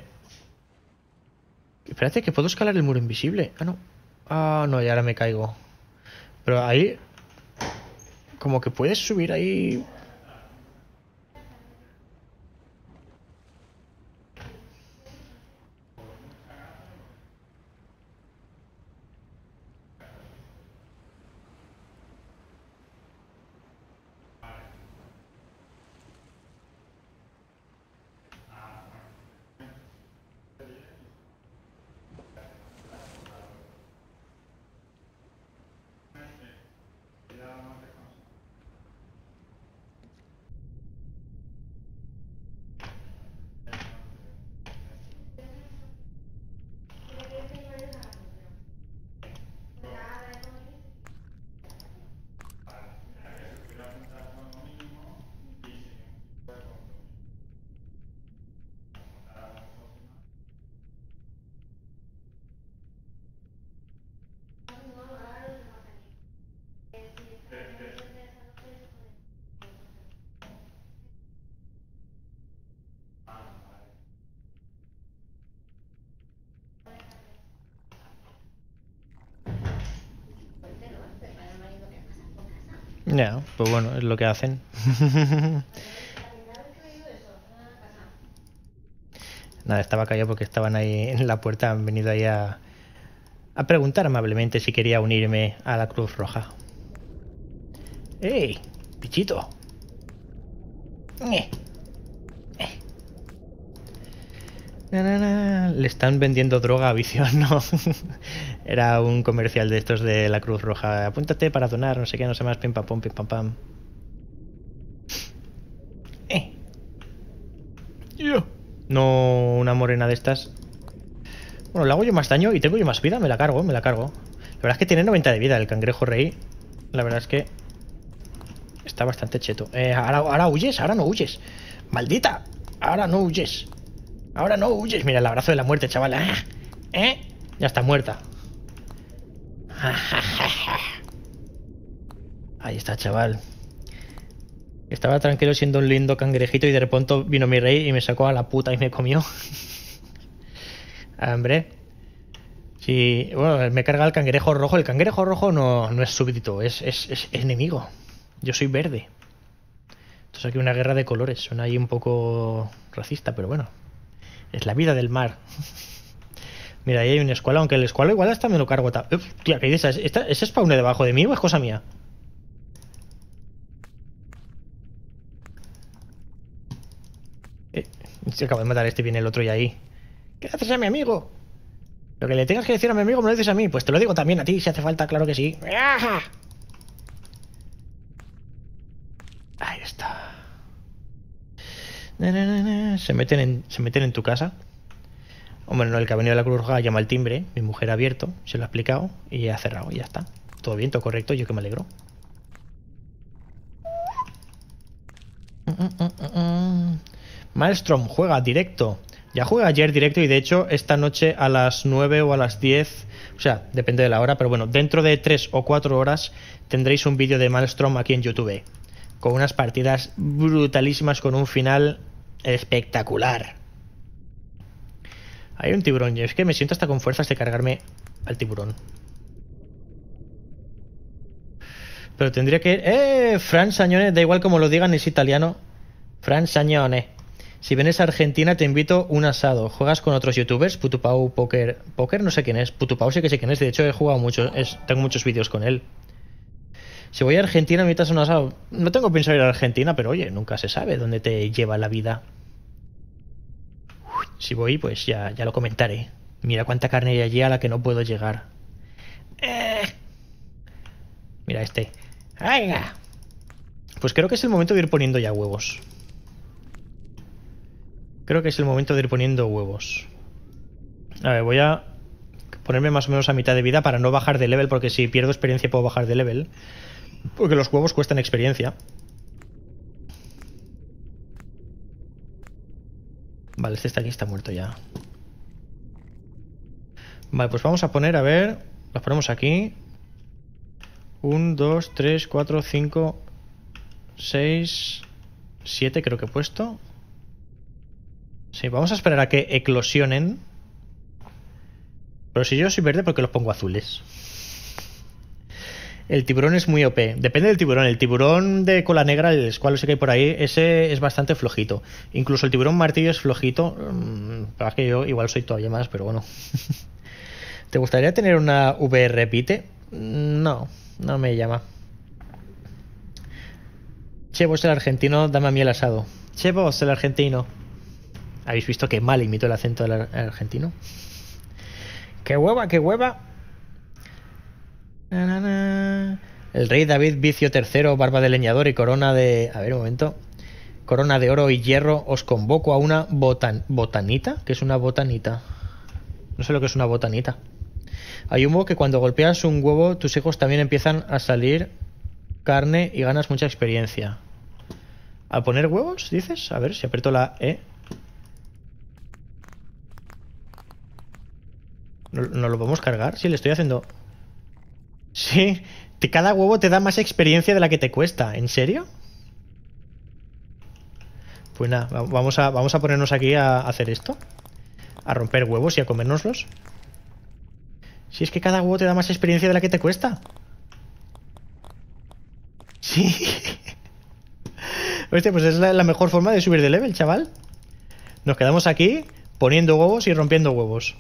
[SPEAKER 1] Espérate, que puedo escalar el muro invisible. Ah, no. Ah, no, Y ahora me caigo. Pero ahí... Como que puedes subir ahí... Ya, pues bueno, es lo que hacen. (laughs) Nada, estaba callado porque estaban ahí en la puerta, han venido ahí a preguntar amablemente si quería unirme a la Cruz Roja. ¡Ey! ¡Pichito! Eh. Eh. Na, na, na. Le están vendiendo droga a vicio, ¿no? (laughs) Era un comercial de estos de la Cruz Roja. Apúntate para donar, no sé qué, no sé más, pim pam pam, pim pam pam. Eh. No una morena de estas. Bueno, le hago yo más daño y tengo yo más vida, me la cargo, me la cargo. La verdad es que tiene 90 de vida el cangrejo rey. La verdad es que bastante cheto. Eh, ahora, huyes, ahora no huyes. ¡Maldita! Ahora no huyes. Ahora no huyes. Mira el abrazo de la muerte, chaval. Ah, ¿eh? Ya está muerta. (laughs) Ahí está, chaval. Estaba tranquilo siendo un lindo cangrejito y de repente vino mi rey y me sacó a la puta y me comió. (laughs) hambre si bueno, me carga el cangrejo rojo. El cangrejo rojo no, no es súbdito, es, es enemigo. Yo soy verde. Entonces aquí una guerra de colores. Suena ahí un poco racista, pero bueno. Es la vida del mar. (laughs) Mira, ahí hay un escuela, aunque el escuela igual hasta me lo cargo. Uf, tía, ¿qué dices? ¿Esta, ¿Ese spawner debajo de mí o es cosa mía? Eh, se acaba de matar este, viene el otro y ahí. ¿Qué haces a mi amigo? Lo que le tengas que decir a mi amigo me lo dices a mí. Pues te lo digo también a ti, si hace falta, claro que sí. ¡Ah! Ahí está. se meten en, se meten en tu casa. Hombre, no, el que ha venido de la Cruz llama al timbre, mi mujer ha abierto, se lo ha explicado y ha cerrado, y ya está. Todo bien, todo correcto, yo que me alegro. Maelstrom juega directo. Ya juega ayer directo y de hecho esta noche a las 9 o a las 10, o sea, depende de la hora, pero bueno, dentro de 3 o 4 horas tendréis un vídeo de Maelstrom aquí en YouTube con unas partidas brutalísimas, con un final espectacular. Hay un tiburón, Y es que me siento hasta con fuerzas de cargarme al tiburón. Pero tendría que... ¡Eh! Fran Sañone, da igual como lo digan, es italiano. Fran Sañone. Si vienes a Argentina te invito un asado. ¿Juegas con otros youtubers? Putupau, Poker... Poker no sé quién es. Putupau sí que sé quién es. De hecho he jugado mucho. Tengo muchos vídeos con él. Si voy a Argentina, me un asado. No tengo pensado ir a Argentina, pero oye, nunca se sabe dónde te lleva la vida. si voy, pues ya, ya lo comentaré. Mira cuánta carne hay allí a la que no puedo llegar. Eh. Mira este. Pues creo que es el momento de ir poniendo ya huevos. Creo que es el momento de ir poniendo huevos. A ver, voy a ponerme más o menos a mitad de vida para no bajar de level, porque si pierdo experiencia puedo bajar de level. Porque los huevos cuestan experiencia. Vale, este está aquí, está muerto ya. Vale, pues vamos a poner, a ver, Los ponemos aquí. 1, 2, 3, 4, 5, 6, 7 creo que he puesto. Sí, vamos a esperar a que eclosionen. Pero si yo soy verde, porque los pongo azules? El tiburón es muy OP. Depende del tiburón. El tiburón de cola negra, el cual sé que hay por ahí, ese es bastante flojito. Incluso el tiburón martillo es flojito. Para mm, que yo igual soy todavía más, pero bueno. (laughs) ¿Te gustaría tener una V Pite? Mm, no, no me llama. Che, vos el argentino, dame a mí el asado. Che, vos el argentino. ¿Habéis visto que mal imito el acento del argentino? ¡Qué hueva, qué hueva! El rey David, vicio tercero, barba de leñador y corona de... A ver, un momento. Corona de oro y hierro, os convoco a una botan... botanita. ¿Qué es una botanita? No sé lo que es una botanita. Hay humo que cuando golpeas un huevo, tus hijos también empiezan a salir carne y ganas mucha experiencia. ¿A poner huevos, dices? A ver, si aprieto la E. ¿No, no lo podemos cargar? Sí, le estoy haciendo... Sí, cada huevo te da más experiencia de la que te cuesta. ¿En serio? Pues nada, vamos a, vamos a ponernos aquí a hacer esto. A romper huevos y a comérnoslos. Si es que cada huevo te da más experiencia de la que te cuesta. Sí. (laughs) Oye, pues es la, la mejor forma de subir de level, chaval. Nos quedamos aquí poniendo huevos y rompiendo huevos.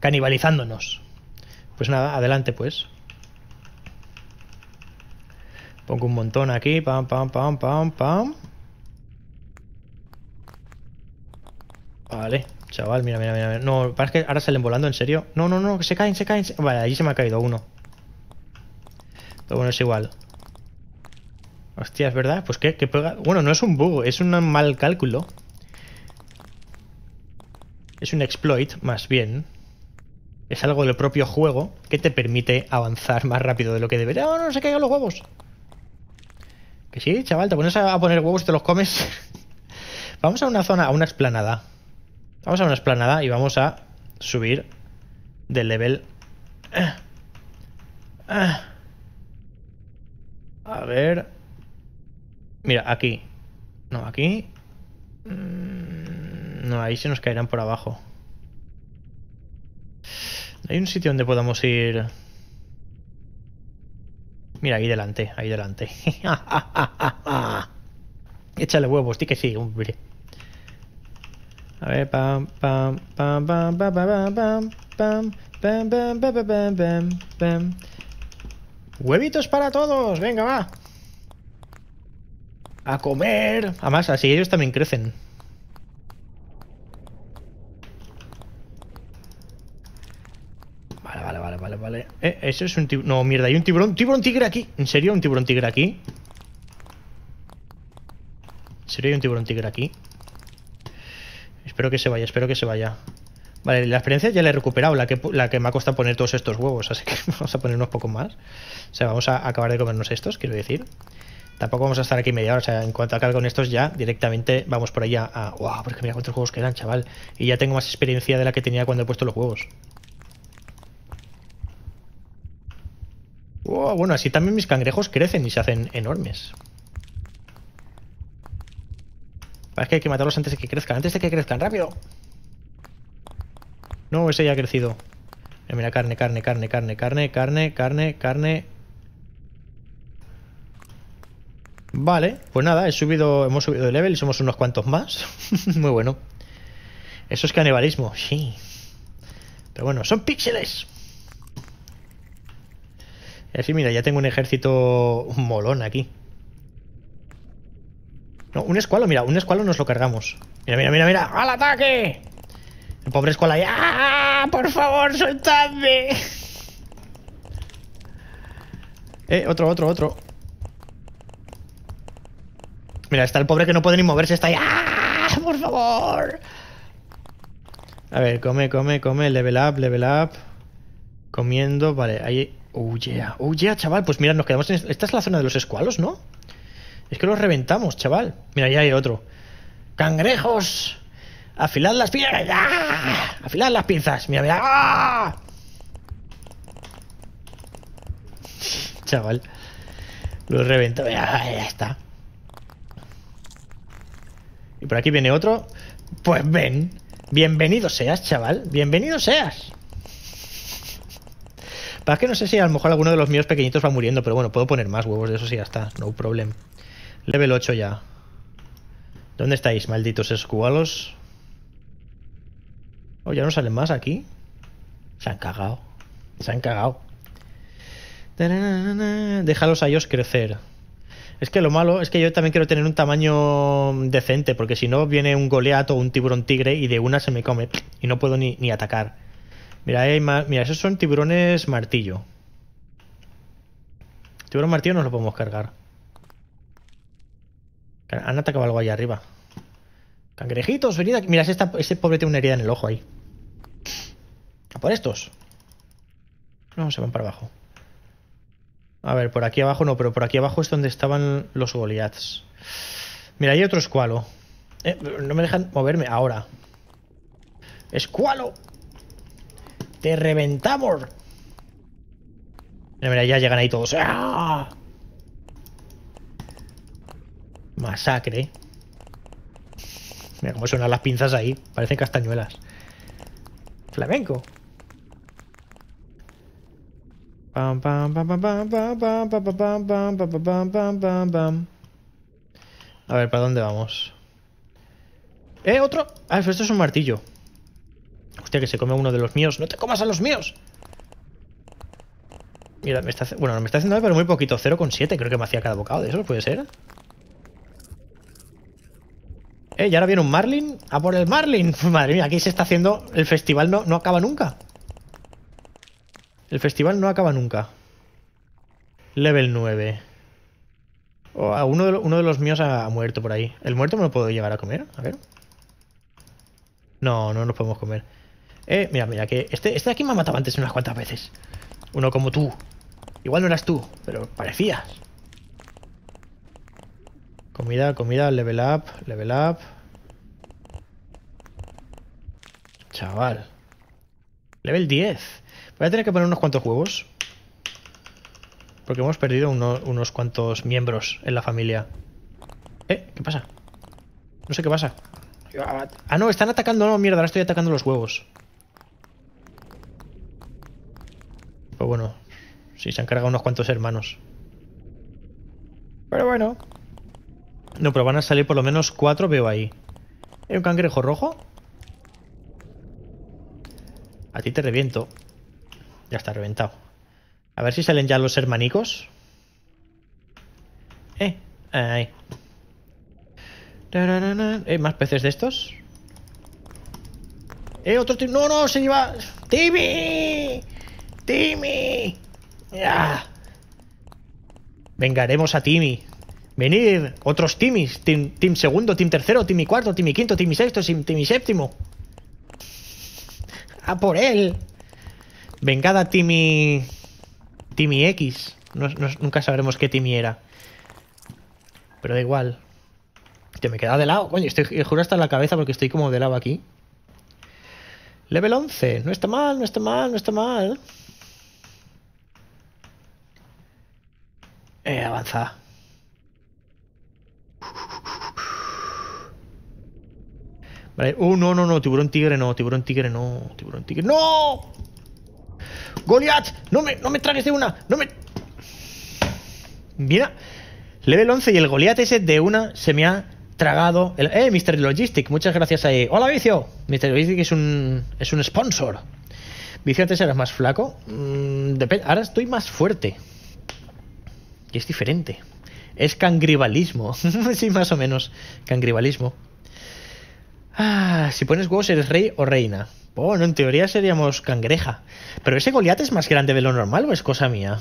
[SPEAKER 1] Canibalizándonos. Pues nada, adelante pues. Pongo un montón aquí, pam, pam, pam, pam, pam. Vale, chaval, mira, mira, mira. No, parece que ahora salen volando, ¿en serio? No, no, no, que se caen, se caen. Vale, allí se me ha caído uno. Pero bueno, es igual. Hostia, es verdad. Pues que, qué pega... Bueno, no es un bug, es un mal cálculo. Es un exploit, más bien. Es algo del propio juego que te permite avanzar más rápido de lo que debería. ¡Oh, no, se caigan los huevos! Que sí, chaval, te pones a poner huevos, te los comes. (laughs) vamos a una zona, a una explanada. Vamos a una explanada y vamos a subir Del level. A ver. Mira, aquí. No, aquí. Mm, no, ahí se nos caerán por abajo. ¿Hay un sitio donde podamos ir...? Mira, ahí delante, ahí delante. Échale huevos, tío que sí, hombre. A ver, pam, pam, pam, pam, pam, pam, pam, pam, pam, pam, pam, pam, pam, pam. Huevitos para todos, venga, va. A comer. Además, así ellos también crecen. Vale, eh, eso es un tiburón. No, mierda, hay un tiburón. ¿Tiburón tigre aquí? ¿En serio? ¿Un tiburón tigre aquí? ¿En serio hay un tiburón tigre aquí? Espero que se vaya, espero que se vaya. Vale, la experiencia ya la he recuperado, la que, la que me ha costado poner todos estos huevos, así que (laughs) vamos a poner unos pocos más. O sea, vamos a acabar de comernos estos, quiero decir. Tampoco vamos a estar aquí media hora, o sea, en cuanto acabe con estos ya directamente vamos por allá a... ¡Wow! Porque mira cuántos juegos quedan, chaval. Y ya tengo más experiencia de la que tenía cuando he puesto los huevos Oh, bueno, así también mis cangrejos crecen y se hacen enormes. Ah, es que hay que matarlos antes de que crezcan. Antes de que crezcan, rápido. No, ese ya ha crecido. Eh, mira, carne, carne, carne, carne, carne, carne, carne, carne. Vale, pues nada, hemos subido de level y somos unos cuantos más. (laughs) Muy bueno. Eso es canibalismo, sí. Pero bueno, son píxeles. En así, mira, ya tengo un ejército molón aquí. No, un escualo, mira, un escualo nos lo cargamos. Mira, mira, mira, mira. ¡Al ataque! El pobre escualo ahí. ¡Ah! ¡Por favor, soltadme! (laughs) eh, otro, otro, otro. Mira, está el pobre que no puede ni moverse, está ahí. ¡Ah! ¡Por favor! A ver, come, come, come. Level up, level up. Comiendo, vale, ahí Oh, oh yeah, chaval. Pues mira, nos quedamos en... Esta es la zona de los escualos, ¿no? Es que los reventamos, chaval. Mira, ya hay otro. ¡Cangrejos! ¡Afilad las pinzas! ¡ah! ¡Afilad las pinzas! ¡Mira, mira! ¡Ah! mira Chaval. Los reventamos Ya está. Y por aquí viene otro. Pues ven. Bienvenido seas, chaval. Bienvenido seas. Para que no sé si a lo mejor alguno de los míos pequeñitos va muriendo, pero bueno, puedo poner más huevos de esos y ya está. No problem. Level 8 ya. ¿Dónde estáis, malditos escualos? Oh, ya no salen más aquí. Se han cagado. Se han cagado. Déjalos a ellos crecer. Es que lo malo es que yo también quiero tener un tamaño decente, porque si no viene un goleato o un tiburón tigre y de una se me come y no puedo ni, ni atacar. Mira, mira, esos son tiburones martillo. Tiburón martillo no lo podemos cargar. Han atacado algo ahí arriba. Cangrejitos, venid aquí. Mira, pobre tiene una herida en el ojo ahí. A por estos. No, se van para abajo. A ver, por aquí abajo no, pero por aquí abajo es donde estaban los Goliaths. Mira, hay otro escualo. Eh, no me dejan moverme ahora. ¡Escualo! ¡Te reventamos! Mira, mira, ya llegan ahí todos. Masacre. Mira cómo suenan las pinzas ahí. Parecen castañuelas. Flamenco. Pam, pam, A ver, ¿para dónde vamos? ¡Eh, otro! Ah, esto es un martillo que se come uno de los míos. ¡No te comas a los míos! Mira, me está, bueno, me está haciendo pero muy poquito. 0,7 creo que me hacía cada bocado de eso, ¿puede ser? Eh, y ahora viene un Marlin. ¡A por el Marlin! (laughs) Madre mía, aquí se está haciendo... El festival no, no acaba nunca. El festival no acaba nunca. Level 9. uno, de, uno de los míos ha muerto por ahí. ¿El muerto me lo puedo llevar a comer? A ver. No, no nos podemos comer. Eh, mira, mira, que este, este de aquí me ha matado antes unas cuantas veces. Uno como tú. Igual no eras tú, pero parecías. Comida, comida, level up, level up. Chaval. Level 10. Voy a tener que poner unos cuantos huevos. Porque hemos perdido unos cuantos miembros en la familia. ¿Eh? ¿Qué pasa? No sé qué pasa. Ah, ah, no, están atacando. No, mierda, ahora estoy atacando los huevos. bueno, sí, se han cargado unos cuantos hermanos. Pero bueno. No, pero van a salir por lo menos cuatro, veo ahí. ¿Hay un cangrejo rojo? A ti te reviento. Ya está reventado. A ver si salen ya los hermanicos. Eh, ahí. Eh, más peces de estos. Eh, otro ¡No, no! ¡Se lleva! ¡Tibi! ¡Timmy! ya. Vengaremos a Timmy. ¡Venid! otros Timmys. Team, segundo, team tercero, Timmy cuarto, Timmy quinto, Timmy sexto, Timmy séptimo. ¡A por él! Vengada Timmy... Timmy X. nunca sabremos qué Timmy era. Pero da igual. Te me queda de lado. Coño, estoy, eh, juro hasta la cabeza porque estoy como de lado aquí. Level 11. No está mal, no está mal, no está mal. Eh, avanza. Vale. Oh, no, no, no. Tiburón tigre no. Tiburón tigre no. Tiburón tigre. ¡No! ¡Goliath! ¡No me, no me tragues de una! ¡No me...! Mira. Level 11 y el Goliath ese de una se me ha tragado... El... ¡Eh, Mr. Logistic! Muchas gracias ahí. Eh, ¡Hola, Vicio! Mr. Logistic es un, es un sponsor. Vicio, antes eras más flaco. Mm, ahora estoy más fuerte. Que es diferente. Es cangribalismo. (laughs) sí, más o menos. Cangribalismo. Ah, si pones huevos, eres rey o reina. Bueno, en teoría seríamos cangreja. Pero ese Goliat es más grande de lo normal o es cosa mía.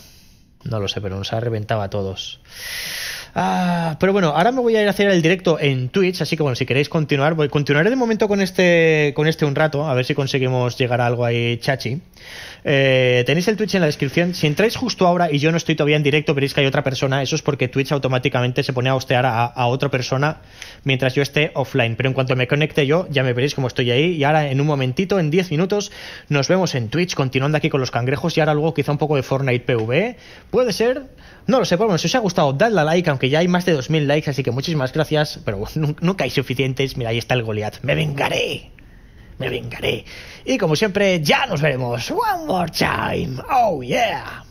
[SPEAKER 1] No lo sé, pero nos ha reventado a todos. Ah, pero bueno, ahora me voy a ir a hacer el directo en Twitch, así que bueno, si queréis continuar, voy, continuaré de momento con este, con este un rato, a ver si conseguimos llegar a algo ahí chachi. Eh, tenéis el Twitch en la descripción. Si entráis justo ahora y yo no estoy todavía en directo, veréis que hay otra persona. Eso es porque Twitch automáticamente se pone a hostear a, otra persona mientras yo esté offline. Pero en cuanto me conecte yo, ya me veréis como estoy ahí. Y ahora, en un momentito, en 10 minutos, nos vemos en Twitch, continuando aquí con los cangrejos. Y ahora luego quizá un poco de Fortnite PV. Puede ser. No lo sé, pero bueno, si os ha gustado, dadle a like, aunque ya hay más de 2.000 likes, así que muchísimas gracias. Pero (laughs) nunca hay suficientes. Mira, ahí está el Goliath. Me vengaré me vengaré. Y como siempre, ya nos veremos. One more time. Oh yeah.